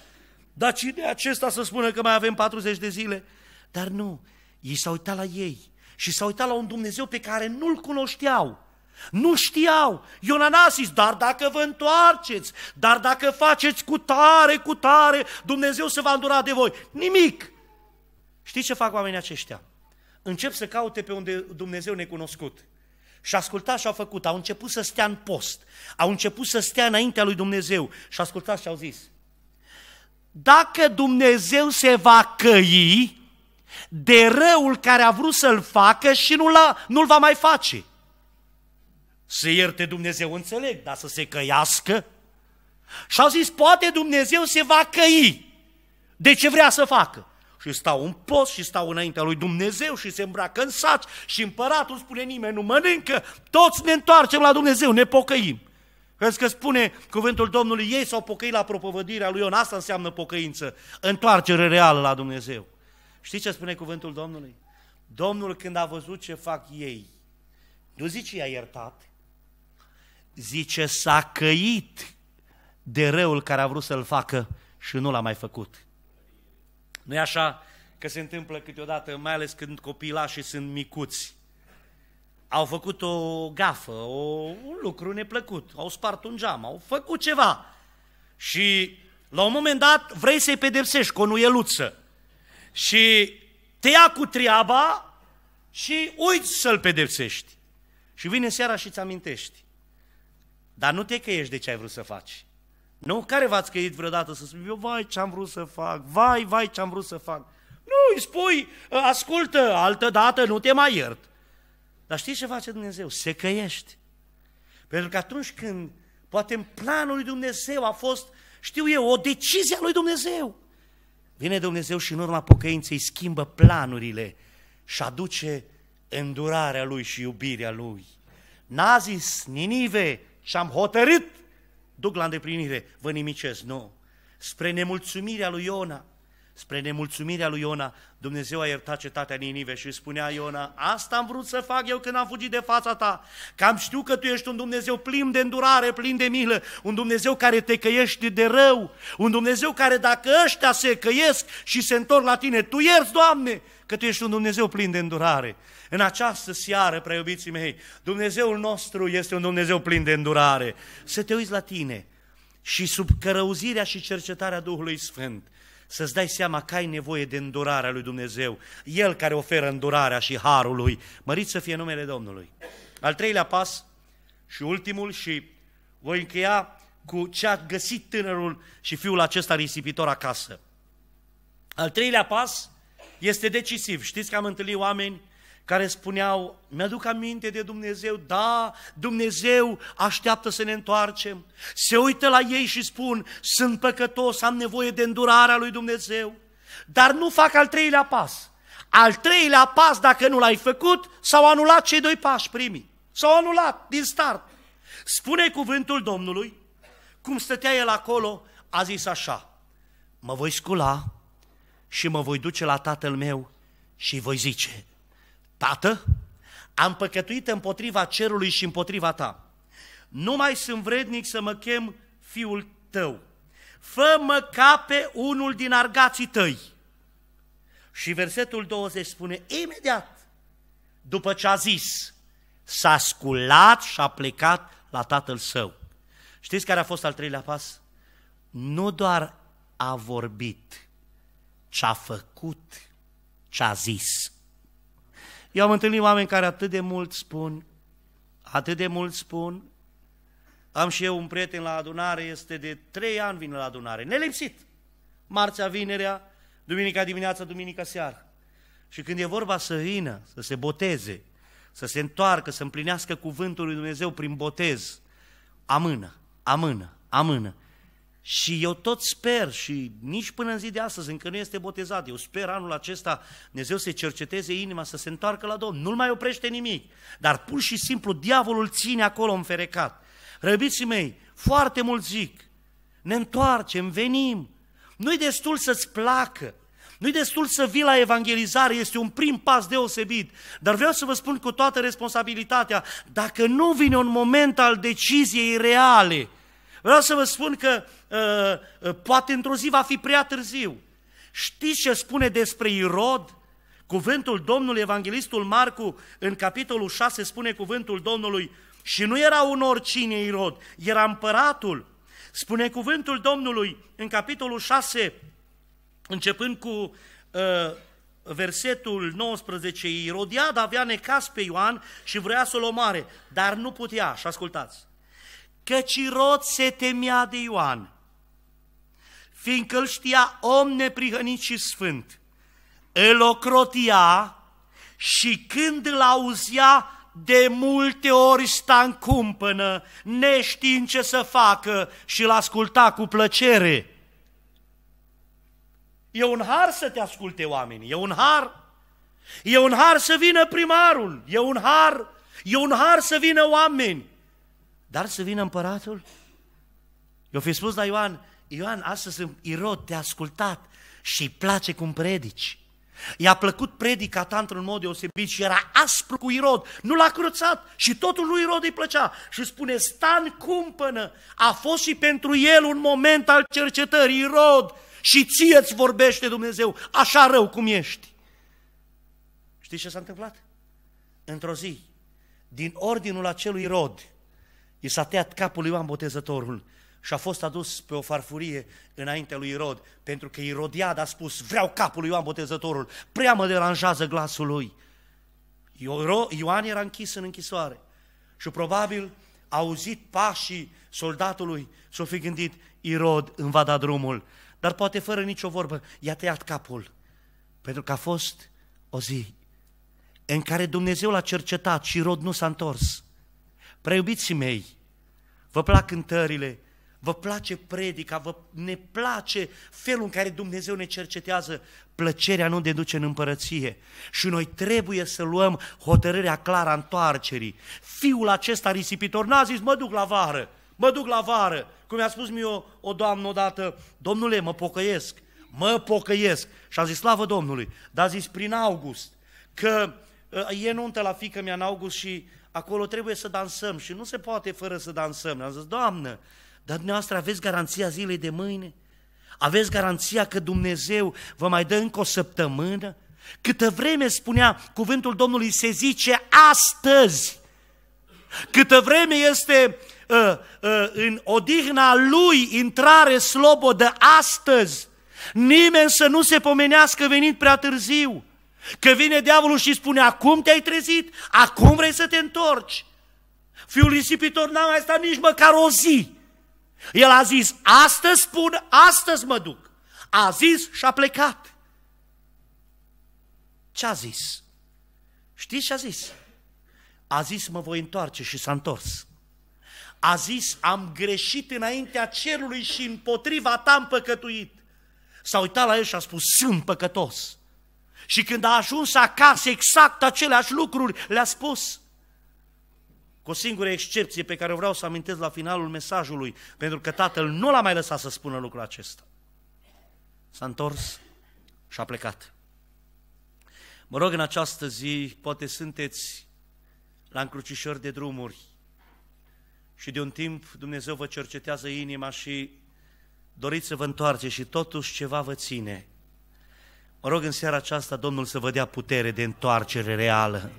Speaker 1: Dar cine acesta să spună că mai avem 40 de zile? Dar nu, ei s-au uitat la ei și s-au uitat la un Dumnezeu pe care nu-l cunoșteau. Nu știau. Ionanasis, dar dacă vă întoarceți, dar dacă faceți cu tare, cu tare, Dumnezeu se va îndura de voi. Nimic. Știți ce fac oamenii aceștia? Încep să caute pe unde Dumnezeu necunoscut. Și ascultați și au făcut, au început să stea în post, au început să stea înaintea lui Dumnezeu și ascultați și au zis, dacă Dumnezeu se va căi de răul care a vrut să-l facă și nu l-a, nu-l va mai face. Să ierte Dumnezeu, înțeleg, dar să se căiască? Și au zis, poate Dumnezeu se va căi de ce vrea să facă. Și stau în post și stau înaintea lui Dumnezeu și se îmbracă în saci și împăratul spune nimeni nu mănâncă, toți ne întoarcem la Dumnezeu, ne pocăim. Crezi că spune cuvântul Domnului, ei s-au pocăit la propovădirea lui Ion, asta înseamnă pocăință, întoarcere reală la Dumnezeu. Știi ce spune cuvântul Domnului? Domnul când a văzut ce fac ei, nu zice i-a iertat, zice s-a căit de răul care a vrut să-l facă și nu l-a mai făcut. nu e așa că se întâmplă câteodată, mai ales când copilașii sunt micuți, au făcut o gafă, o, un lucru neplăcut, au spart un geam, au făcut ceva. Și la un moment dat vrei să-i pedepsești cu o nuieluță. Și te ia cu treaba și uiți să-l pedepsești. Și vine seara și îți amintești. Dar nu te căiești de ce ai vrut să faci. Nu? Care v-ați căit vreodată să spui, eu, vai ce-am vrut să fac, vai, vai ce-am vrut să fac. Nu, îi spui, ascultă, altă dată nu te mai iert. Dar știi ce face Dumnezeu? Se căiește. Pentru că atunci când, poate în planul lui Dumnezeu a fost, știu eu, o decizie a lui Dumnezeu, vine Dumnezeu și în urma pocăinței schimbă planurile și aduce îndurarea lui și iubirea lui. N-a zis Ninive și am hotărât, duc la îndeplinire, vă nimicesc, nu. Spre nemulțumirea lui Iona, Spre nemulțumirea lui Iona, Dumnezeu a iertat cetatea Ninive și spunea Iona, asta am vrut să fac eu când am fugit de fața ta, că am știu că tu ești un Dumnezeu plin de îndurare, plin de milă, un Dumnezeu care te căiește de rău, un Dumnezeu care dacă ăștia se căiesc și se întorc la tine, tu ierți, Doamne, că Tu ești un Dumnezeu plin de îndurare. În această seară, preiubiții mei, Dumnezeul nostru este un Dumnezeu plin de îndurare. Să te uiți la tine și sub cărăuzirea și cercetarea Duhului Sfânt, să-ți dai seama că ai nevoie de îndurarea lui Dumnezeu. El care oferă îndurarea și harul lui. Mărit să fie numele Domnului. Al treilea pas și ultimul și voi încheia cu ce a găsit tânărul și fiul acesta risipitor acasă. Al treilea pas este decisiv. Știți că am întâlnit oameni care spuneau, mi-aduc aminte de Dumnezeu, da, Dumnezeu așteaptă să ne întoarcem. Se uită la ei și spun, sunt păcătos, am nevoie de îndurarea lui Dumnezeu. Dar nu fac al treilea pas. Al treilea pas, dacă nu l-ai făcut, s-au anulat cei doi pași primii. S-au anulat din start. Spune cuvântul Domnului, cum stătea el acolo, a zis așa, mă voi scula și mă voi duce la tatăl meu și voi zice, Tată, am păcătuit împotriva cerului și împotriva ta. Nu mai sunt vrednic să mă chem fiul tău. Fă-mă ca pe unul din argații tăi. Și versetul 20 spune, imediat, după ce a zis, s-a sculat și a plecat la tatăl său. Știți care a fost al treilea pas? Nu doar a vorbit, ce a făcut, ce a zis. Eu am întâlnit oameni care atât de mult spun, atât de mult spun, am și eu un prieten la adunare, este de trei ani vine la adunare, nelipsit. Marțea, vinerea, duminica dimineața, duminica seara. Și când e vorba să vină, să se boteze, să se întoarcă, să împlinească cuvântul lui Dumnezeu prin botez, amână, amână, amână. Și eu tot sper și nici până în zi de astăzi încă nu este botezat. Eu sper anul acesta Dumnezeu să cerceteze inima, să se întoarcă la Domnul. Nu-l mai oprește nimic. Dar pur și simplu diavolul ține acolo înferecat. Răbiții mei, foarte mult zic, ne întoarcem, venim. Nu-i destul să-ți placă. Nu-i destul să vii la evangelizare, este un prim pas deosebit. Dar vreau să vă spun cu toată responsabilitatea, dacă nu vine un moment al deciziei reale, Vreau să vă spun că uh, poate într-o zi va fi prea târziu. Știți ce spune despre Irod? Cuvântul Domnului Evanghelistul Marcu în capitolul 6 spune cuvântul Domnului și nu era un oricine Irod, era împăratul. Spune cuvântul Domnului în capitolul 6, începând cu uh, versetul 19, Irodiad avea necas pe Ioan și vrea să-l omoare, dar nu putea, și ascultați, căci Irod se temea de Ioan, fiindcă îl știa om neprihănit și sfânt, îl ocrotia și când îl auzia, de multe ori sta în cumpănă, neștiind ce să facă și îl asculta cu plăcere. E un har să te asculte oamenii, e un har. E un har să vină primarul, e un har. E un har să vină oameni. Dar să vină împăratul? Eu fi spus la Ioan, Ioan, astăzi Irod te-a ascultat și îi place cum predici. I-a plăcut predica ta într-un mod deosebit și era aspru cu Irod, nu l-a cruțat și totul lui Irod îi plăcea. Și spune, stan cumpănă, a fost și pentru el un moment al cercetării, Irod, și ție îți vorbește Dumnezeu, așa rău cum ești. Știi ce s-a întâmplat? Într-o zi, din ordinul acelui Irod, I s-a tăiat capul lui Ioan Botezătorul și a fost adus pe o farfurie înaintea lui Irod, pentru că Irodiad a spus, vreau capul lui Ioan Botezătorul, prea mă deranjează glasul lui. Ioan era închis în închisoare și probabil a auzit pașii soldatului și-o fi gândit, Irod îmi va da drumul, dar poate fără nicio vorbă i-a tăiat capul, pentru că a fost o zi în care Dumnezeu l-a cercetat și Irod nu s-a întors. Preiubiții mei, Vă plac cântările, vă place predica, vă, ne place felul în care Dumnezeu ne cercetează. Plăcerea nu ne duce în împărăție și noi trebuie să luăm hotărârea clară a întoarcerii. Fiul acesta risipitor n-a zis, mă duc la vară, mă duc la vară. Cum mi-a spus mie o, o doamnă odată, domnule, mă pocăiesc, mă pocăiesc. Și a zis, slavă Domnului, dar a zis prin august, că ă, e nuntă la fică mea în august și acolo trebuie să dansăm și nu se poate fără să dansăm. Am zis, Doamnă, dar dumneavoastră aveți garanția zilei de mâine? Aveți garanția că Dumnezeu vă mai dă încă o săptămână? Câtă vreme spunea cuvântul Domnului se zice astăzi. Câtă vreme este uh, uh, în odihna lui intrare slobodă astăzi. Nimeni să nu se pomenească venit prea târziu. Că vine diavolul și spune, acum te-ai trezit, acum vrei să te întorci. Fiul risipitor n-a mai stat nici măcar o zi. El a zis, astăzi spun, astăzi mă duc. A zis și a plecat. Ce a zis? Știți ce a zis? A zis, mă voi întoarce și s-a întors. A zis, am greșit înaintea cerului și împotriva ta am păcătuit. S-a uitat la el și a spus, sunt păcătos. Și când a ajuns acasă, exact aceleași lucruri le-a spus. Cu o singură excepție pe care o vreau să amintesc la finalul mesajului, pentru că tatăl nu l-a mai lăsat să spună lucrul acesta. S-a întors și a plecat. Mă rog în această zi, poate sunteți la încrucișări de drumuri și de un timp Dumnezeu vă cercetează inima și doriți să vă întoarceți și totuși ceva vă ține – Mă rog în seara aceasta Domnul să vă dea putere de întoarcere reală.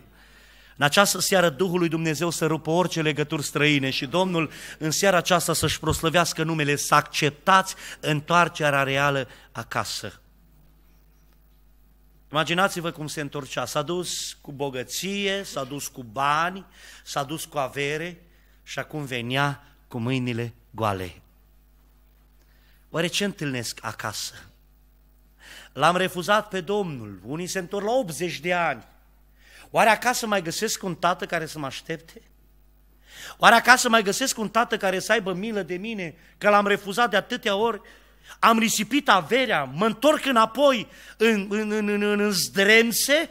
Speaker 1: În această seară duhul lui Dumnezeu să rupă orice legături străine și Domnul în seara aceasta să-și proslăvească numele, să acceptați întoarcerea reală acasă. Imaginați-vă cum se întorcea. S-a dus cu bogăție, s-a dus cu bani, s-a dus cu avere și acum venea cu mâinile goale. Oare ce întâlnesc acasă? L-am refuzat pe Domnul, unii se întorc la 80 de ani. Oare acasă mai găsesc un tată care să mă aștepte? Oare acasă mai găsesc un tată care să aibă milă de mine, că l-am refuzat de atâtea ori? Am risipit averea, mă întorc înapoi în, în, în, în, în, în zdrențe?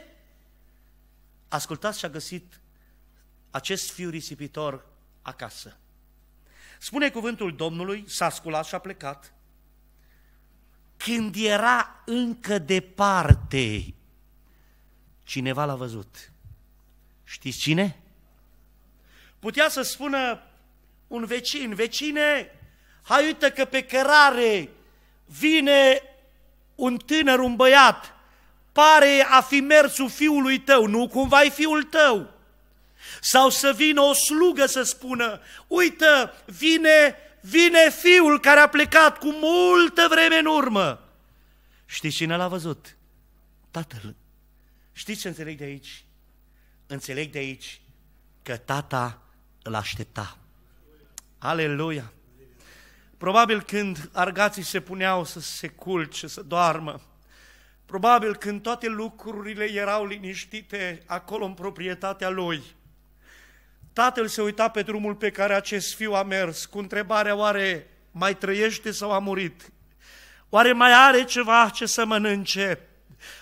Speaker 1: Ascultați și a găsit acest fiu risipitor acasă. Spune cuvântul Domnului, s-a sculat și a plecat când era încă departe, cineva l-a văzut. Știți cine? Putea să spună un vecin, vecine, hai uite că pe cărare vine un tânăr, un băiat, pare a fi mersul fiului tău, nu cumva e fiul tău. Sau să vină o slugă să spună, uite, vine vine fiul care a plecat cu multă vreme în urmă. Știți cine l-a văzut? Tatăl. Știți ce înțeleg de aici? Înțeleg de aici că tata îl aștepta. Aleluia! Probabil când argații se puneau să se culce, să doarmă, probabil când toate lucrurile erau liniștite acolo în proprietatea lui, Tatăl se uita pe drumul pe care acest fiu a mers, cu întrebarea oare mai trăiește sau a murit? Oare mai are ceva ce să mănânce?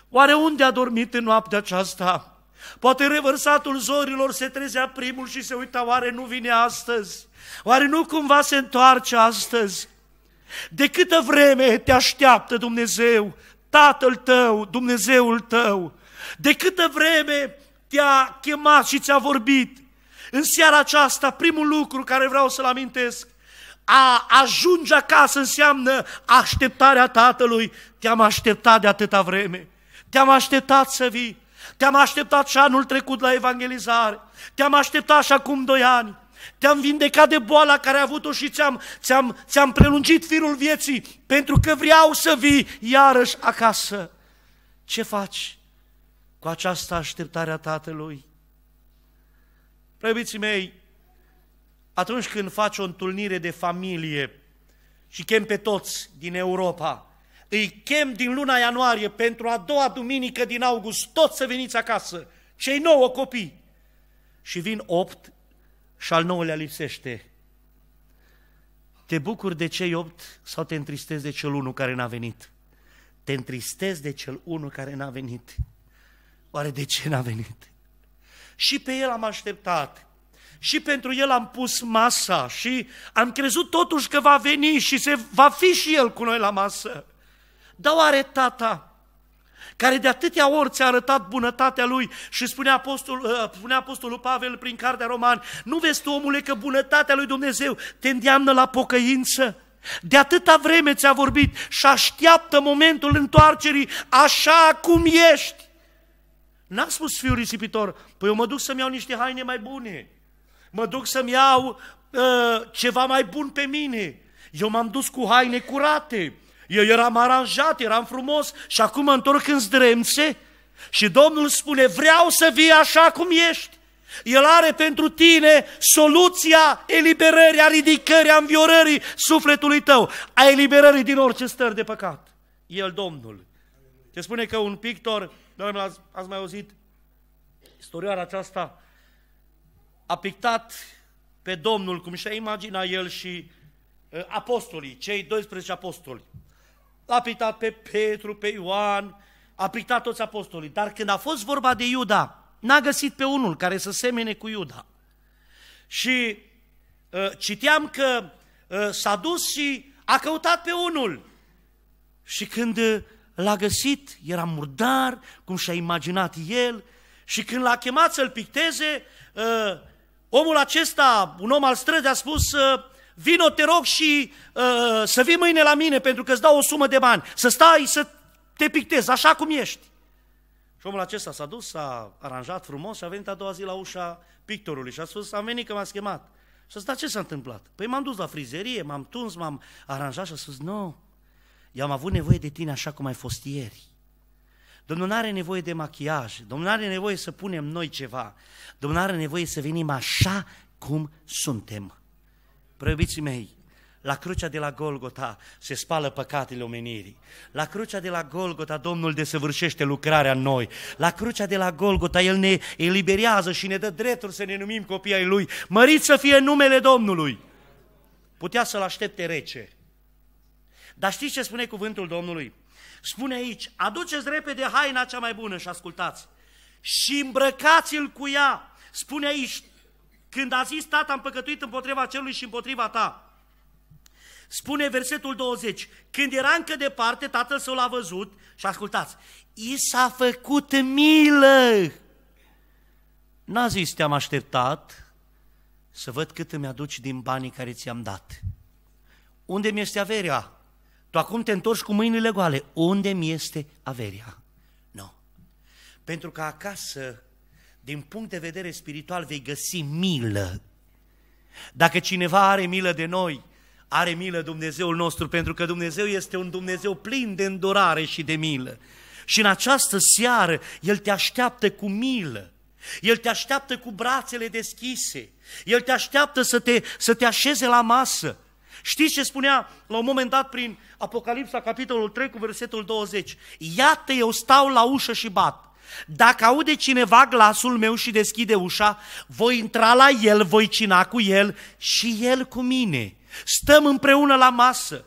Speaker 1: Oare unde a dormit în noaptea aceasta? Poate revărsatul zorilor se trezea primul și se uita, oare nu vine astăzi? Oare nu cumva se întoarce astăzi? De câtă vreme te așteaptă Dumnezeu, Tatăl tău, Dumnezeul tău? De câtă vreme te-a chemat și ți-a vorbit? În seara aceasta, primul lucru care vreau să-l amintesc, a ajunge acasă înseamnă așteptarea Tatălui. Te-am așteptat de atâta vreme. Te-am așteptat să vii. Te-am așteptat și anul trecut la evangelizare. Te-am așteptat și acum doi ani. Te-am vindecat de boala care a avut-o și ți-am, ți-am, ți-am prelungit firul vieții pentru că vreau să vii iarăși acasă. Ce faci cu această așteptare a Tatălui? Preobiții mei, atunci când faci o întâlnire de familie și chem pe toți din Europa, îi chem din luna ianuarie pentru a doua duminică din august, toți să veniți acasă, cei nouă copii. Și vin opt și al nouălea lipsește. Te bucuri de cei opt sau te întristezi de cel unul care n-a venit? Te întristezi de cel unul care n-a venit. Oare de ce n-a venit? și pe el am așteptat. Și pentru el am pus masa și am crezut totuși că va veni și se va fi și el cu noi la masă. Dar oare tata, care de atâtea ori ți-a arătat bunătatea lui și spune, apostol, uh, spunea apostolul Pavel prin cartea roman, nu vezi tu, omule, că bunătatea lui Dumnezeu te îndeamnă la pocăință? De atâta vreme ți-a vorbit și așteaptă momentul întoarcerii așa cum ești. N-a spus fiul risipitor, păi eu mă duc să-mi iau niște haine mai bune, mă duc să-mi iau uh, ceva mai bun pe mine. Eu m-am dus cu haine curate, eu eram aranjat, eram frumos și acum mă întorc în zdremțe și Domnul spune, vreau să vii așa cum ești. El are pentru tine soluția eliberării, a ridicării, a înviorării sufletului tău, a eliberării din orice stări de păcat. El, Domnul. Se spune că un pictor Doamne, ați, ați mai auzit? istoria aceasta a pictat pe Domnul, cum și-a imaginat el și uh, apostolii, cei 12 apostoli. L-a pictat pe Petru, pe Ioan, a pictat toți apostolii. Dar când a fost vorba de Iuda, n-a găsit pe unul care să semene cu Iuda. Și uh, citeam că uh, s-a dus și a căutat pe unul. Și când l-a găsit, era murdar, cum și-a imaginat el, și când l-a chemat să-l picteze, uh, omul acesta, un om al străzii, a spus, uh, vino te rog și uh, să vii mâine la mine pentru că îți dau o sumă de bani, să stai, să te pictezi, așa cum ești. Și omul acesta s-a dus, s-a aranjat frumos și a venit a doua zi la ușa pictorului și a spus, am venit că m a chemat. Și a zis, da, ce s-a întâmplat? Păi m-am dus la frizerie, m-am tuns, m-am aranjat și a spus, nu, no, eu am avut nevoie de tine așa cum ai fost ieri. Domnul are nevoie de machiaj, Domnul are nevoie să punem noi ceva, Domnul are nevoie să venim așa cum suntem. Prăiubiții mei, la crucea de la Golgota se spală păcatele omenirii. La crucea de la Golgota Domnul desăvârșește lucrarea în noi. La crucea de la Golgota El ne eliberează și ne dă dreptul să ne numim copii ai Lui. Măriți să fie numele Domnului! Putea să-L aștepte rece, dar știți ce spune cuvântul Domnului? Spune aici, aduceți repede haina cea mai bună și ascultați. Și îmbrăcați-l cu ea. Spune aici, când a zis tata am păcătuit împotriva celui și împotriva ta. Spune versetul 20, când era încă departe, tatăl său l-a văzut și ascultați, i s-a făcut milă. N-a zis, te-am așteptat să văd cât îmi aduci din banii care ți-am dat. Unde mi este averea? Tu acum te întorci cu mâinile goale. Unde mi este averia? Nu. Pentru că acasă, din punct de vedere spiritual, vei găsi milă. Dacă cineva are milă de noi, are milă Dumnezeul nostru, pentru că Dumnezeu este un Dumnezeu plin de îndurare și de milă. Și în această seară El te așteaptă cu milă, El te așteaptă cu brațele deschise, El te așteaptă să te, să te așeze la masă, Știți ce spunea la un moment dat prin Apocalipsa, capitolul 3, cu versetul 20? Iată, eu stau la ușă și bat. Dacă aude cineva glasul meu și deschide ușa, voi intra la el, voi cina cu el și el cu mine. Stăm împreună la masă,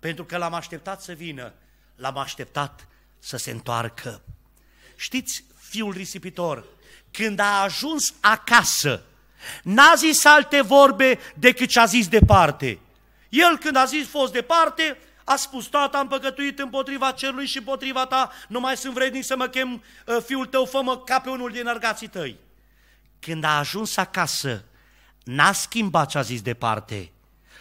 Speaker 1: pentru că l-am așteptat să vină, l-am așteptat să se întoarcă. Știți, fiul risipitor, când a ajuns acasă, n-a zis alte vorbe decât ce a zis departe. El când a zis fost departe, a spus, tata, am păcătuit împotriva cerului și împotriva ta, nu mai sunt vrednic să mă chem uh, fiul tău, fă ca pe unul din argații tăi. Când a ajuns acasă, n-a schimbat ce a zis departe.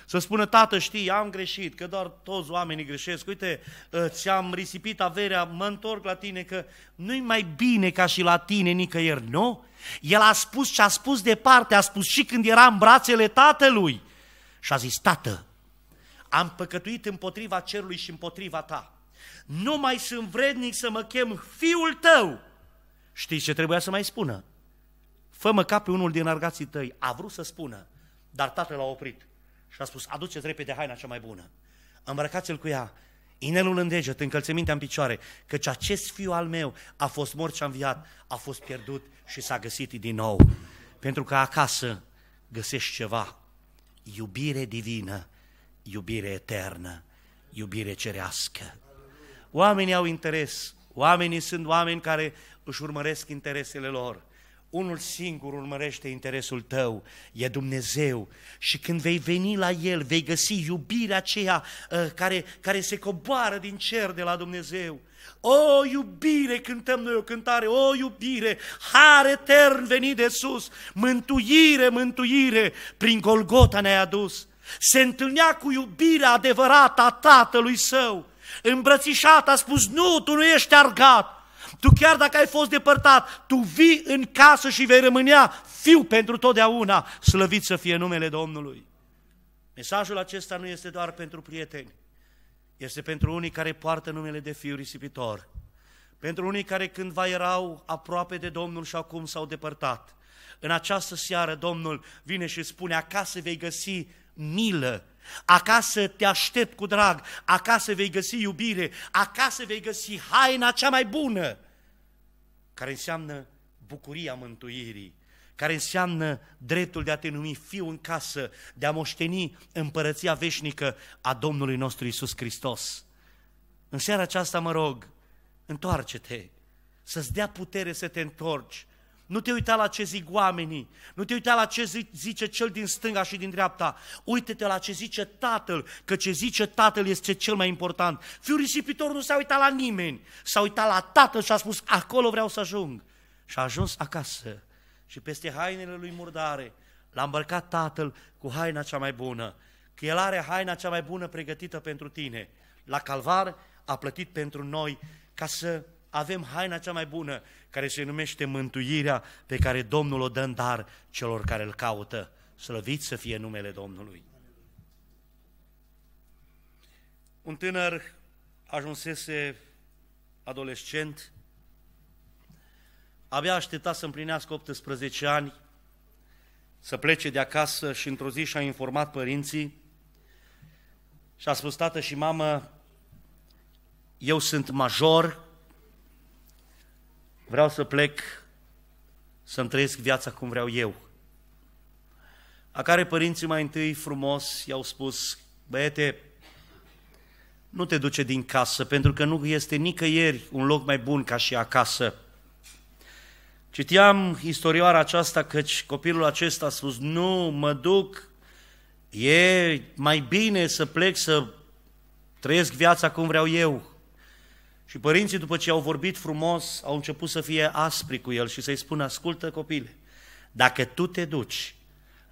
Speaker 1: Să spună, tată, știi, am greșit, că doar toți oamenii greșesc, uite, uh, ți-am risipit averea, mă întorc la tine, că nu-i mai bine ca și la tine nicăieri, nu? El a spus ce a spus departe, a spus și când era în brațele tatălui. Și a zis, tată, am păcătuit împotriva cerului și împotriva ta. Nu mai sunt vrednic să mă chem fiul tău. Știi ce trebuia să mai spună? Fă-mă ca pe unul din argații tăi. A vrut să spună, dar tatăl l-a oprit și a spus, aduceți repede haina cea mai bună. Îmbrăcați-l cu ea, inelul în deget, încălțămintea în picioare, căci acest fiu al meu a fost mort și a înviat, a fost pierdut și s-a găsit din nou. Pentru că acasă găsești ceva, iubire divină, iubire eternă, iubire cerească. Oamenii au interes, oamenii sunt oameni care își urmăresc interesele lor. Unul singur urmărește interesul tău, e Dumnezeu. Și când vei veni la El, vei găsi iubirea aceea uh, care, care se coboară din cer de la Dumnezeu. O iubire, cântăm noi o cântare, o iubire, har etern venit de sus, mântuire, mântuire, prin Golgota ne-ai adus se întâlnea cu iubirea adevărată a tatălui său, îmbrățișat, a spus, nu, tu nu ești argat, tu chiar dacă ai fost depărtat, tu vii în casă și vei rămânea fiu pentru totdeauna, slăvit să fie numele Domnului. Mesajul acesta nu este doar pentru prieteni, este pentru unii care poartă numele de fiu risipitor, pentru unii care cândva erau aproape de Domnul și acum s-au depărtat. În această seară Domnul vine și spune, acasă vei găsi milă, Acasă te aștept cu drag, acasă vei găsi iubire, acasă vei găsi haina cea mai bună, care înseamnă bucuria mântuirii, care înseamnă dreptul de a te numi fiu în casă, de a moșteni împărăția veșnică a Domnului nostru Isus Hristos. În seara aceasta mă rog, întoarce-te, să-ți dea putere să te întorci, nu te uita la ce zic oamenii, nu te uita la ce zice cel din stânga și din dreapta. uite te la ce zice tatăl, că ce zice tatăl este cel mai important. Fiul risipitor nu s-a uitat la nimeni, s-a uitat la tatăl și a spus, acolo vreau să ajung. Și a ajuns acasă și peste hainele lui murdare l-a îmbărcat tatăl cu haina cea mai bună, că el are haina cea mai bună pregătită pentru tine. La calvar a plătit pentru noi ca să avem haina cea mai bună, care se numește mântuirea pe care Domnul o dă în dar celor care îl caută. Slăvit să fie numele Domnului. Un tânăr ajunsese adolescent, abia aștepta să împlinească 18 ani, să plece de acasă și într-o zi și-a informat părinții și a spus, tată și mamă, eu sunt major, Vreau să plec să-mi trăiesc viața cum vreau eu. A care părinții mai întâi frumos i-au spus, băiete, nu te duce din casă, pentru că nu este nicăieri un loc mai bun ca și acasă. Citiam istorioara aceasta căci copilul acesta a spus, nu, mă duc, e mai bine să plec să trăiesc viața cum vreau eu. Și părinții, după ce au vorbit frumos, au început să fie aspri cu el și să-i spună, ascultă copile, dacă tu te duci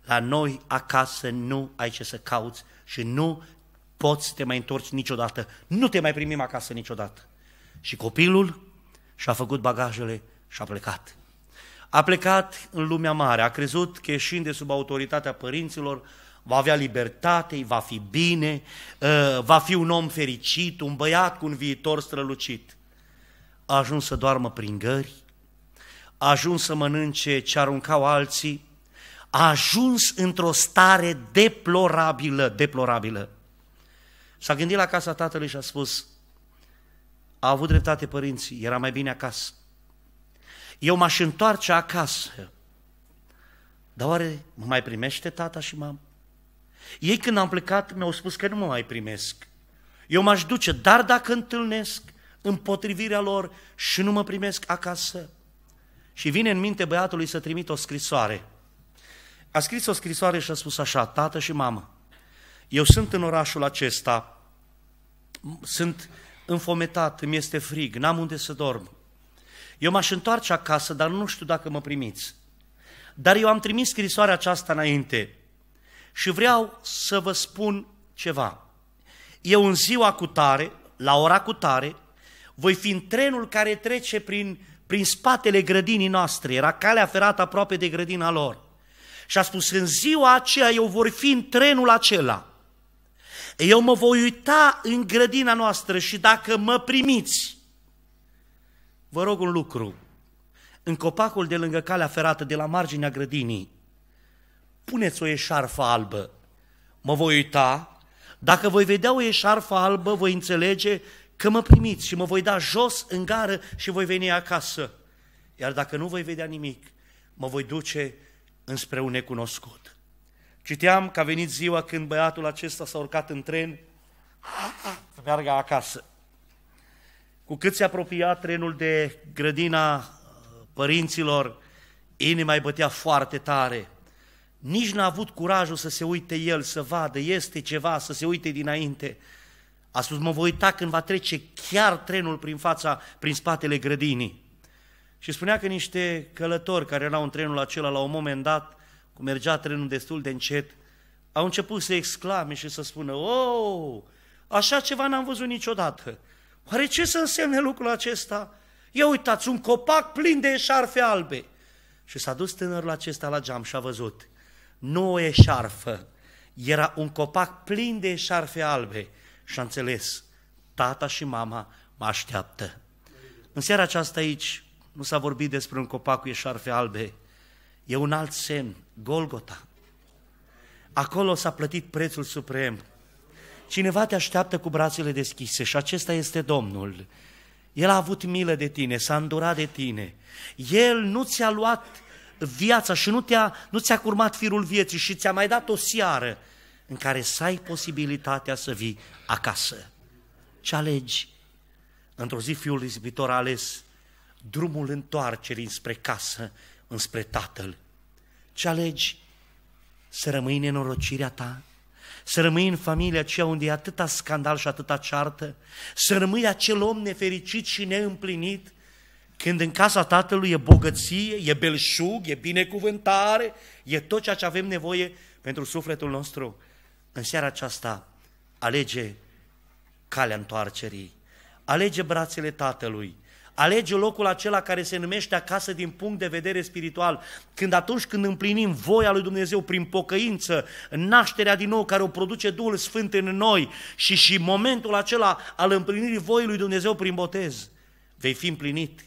Speaker 1: la noi acasă, nu ai ce să cauți și nu poți să te mai întorci niciodată. Nu te mai primim acasă niciodată. Și copilul și-a făcut bagajele și a plecat. A plecat în lumea mare, a crezut că ieșind de sub autoritatea părinților, va avea libertate, va fi bine, ă, va fi un om fericit, un băiat cu un viitor strălucit. A ajuns să doarmă prin gări, a ajuns să mănânce ce aruncau alții, a ajuns într-o stare deplorabilă, deplorabilă. S-a gândit la casa tatălui și a spus, a avut dreptate părinții, era mai bine acasă. Eu m-aș întoarce acasă, dar oare mă mai primește tata și mama? Ei când am plecat mi-au spus că nu mă mai primesc. Eu m-aș duce, dar dacă întâlnesc împotrivirea lor și nu mă primesc acasă. Și vine în minte băiatului să trimit o scrisoare. A scris o scrisoare și a spus așa, tată și mamă, eu sunt în orașul acesta, sunt înfometat, îmi este frig, n-am unde să dorm. Eu m-aș întoarce acasă, dar nu știu dacă mă primiți. Dar eu am trimis scrisoarea aceasta înainte și vreau să vă spun ceva. Eu în ziua cu tare, la ora cu tare, voi fi în trenul care trece prin, prin spatele grădinii noastre, era calea ferată aproape de grădina lor. Și a spus, în ziua aceea eu voi fi în trenul acela. Eu mă voi uita în grădina noastră și dacă mă primiți, vă rog un lucru, în copacul de lângă calea ferată, de la marginea grădinii, puneți o eșarfă albă. Mă voi uita, dacă voi vedea o eșarfă albă, voi înțelege că mă primiți și mă voi da jos în gară și voi veni acasă. Iar dacă nu voi vedea nimic, mă voi duce înspre un necunoscut. Citeam că a venit ziua când băiatul acesta s-a urcat în tren să meargă acasă. Cu cât se apropia trenul de grădina uh, părinților, inima îi bătea foarte tare. Nici n-a avut curajul să se uite el, să vadă, este ceva, să se uite dinainte. A spus, mă voi uita când va trece chiar trenul prin fața, prin spatele grădinii. Și spunea că niște călători care erau în trenul acela, la un moment dat, cum mergea trenul destul de încet, au început să exclame și să spună, oh, așa ceva n-am văzut niciodată. Oare ce să însemne lucrul acesta? Ia uitați, un copac plin de eșarfe albe. Și s-a dus tânărul acesta la geam și a văzut nu o eșarfă, era un copac plin de eșarfe albe și a înțeles, tata și mama mă așteaptă. În seara aceasta aici nu s-a vorbit despre un copac cu eșarfe albe, e un alt semn, Golgota. Acolo s-a plătit prețul suprem. Cineva te așteaptă cu brațele deschise și acesta este Domnul. El a avut milă de tine, s-a îndurat de tine. El nu ți-a luat viața și nu, te-a, nu ți-a curmat firul vieții și ți-a mai dat o seară în care să ai posibilitatea să vii acasă. Ce alegi. Într-o zi fiul ispitor a ales drumul întoarcerii spre casă, înspre tatăl. Ce alegi? Să rămâi în nenorocirea ta, să rămâi în familia aceea unde e atâta scandal și atâta ceartă, să rămâi acel om nefericit și neîmplinit, când în casa Tatălui e bogăție, e belșug, e binecuvântare, e tot ceea ce avem nevoie pentru sufletul nostru, în seara aceasta alege calea întoarcerii, alege brațele Tatălui, Alege locul acela care se numește acasă din punct de vedere spiritual. Când atunci când împlinim voia lui Dumnezeu prin pocăință, nașterea din nou care o produce Duhul Sfânt în noi și și momentul acela al împlinirii voii lui Dumnezeu prin botez, vei fi împlinit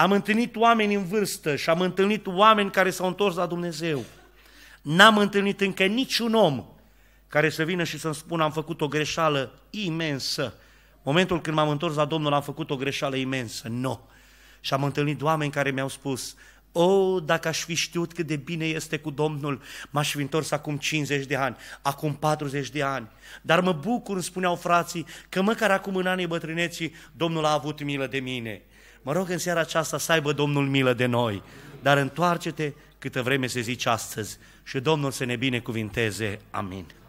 Speaker 1: am întâlnit oameni în vârstă și am întâlnit oameni care s-au întors la Dumnezeu. N-am întâlnit încă niciun om care să vină și să-mi spună am făcut o greșeală imensă. Momentul când m-am întors la Domnul am făcut o greșeală imensă. Nu. No. Și am întâlnit oameni care mi-au spus, o, oh, dacă aș fi știut cât de bine este cu Domnul, m-aș fi întors acum 50 de ani, acum 40 de ani. Dar mă bucur, îmi spuneau frații, că măcar acum în anii bătrâneții, Domnul a avut milă de mine. Mă rog în seara aceasta să aibă Domnul milă de noi, dar întoarce-te câtă vreme se zice astăzi și Domnul să ne binecuvinteze. Amin.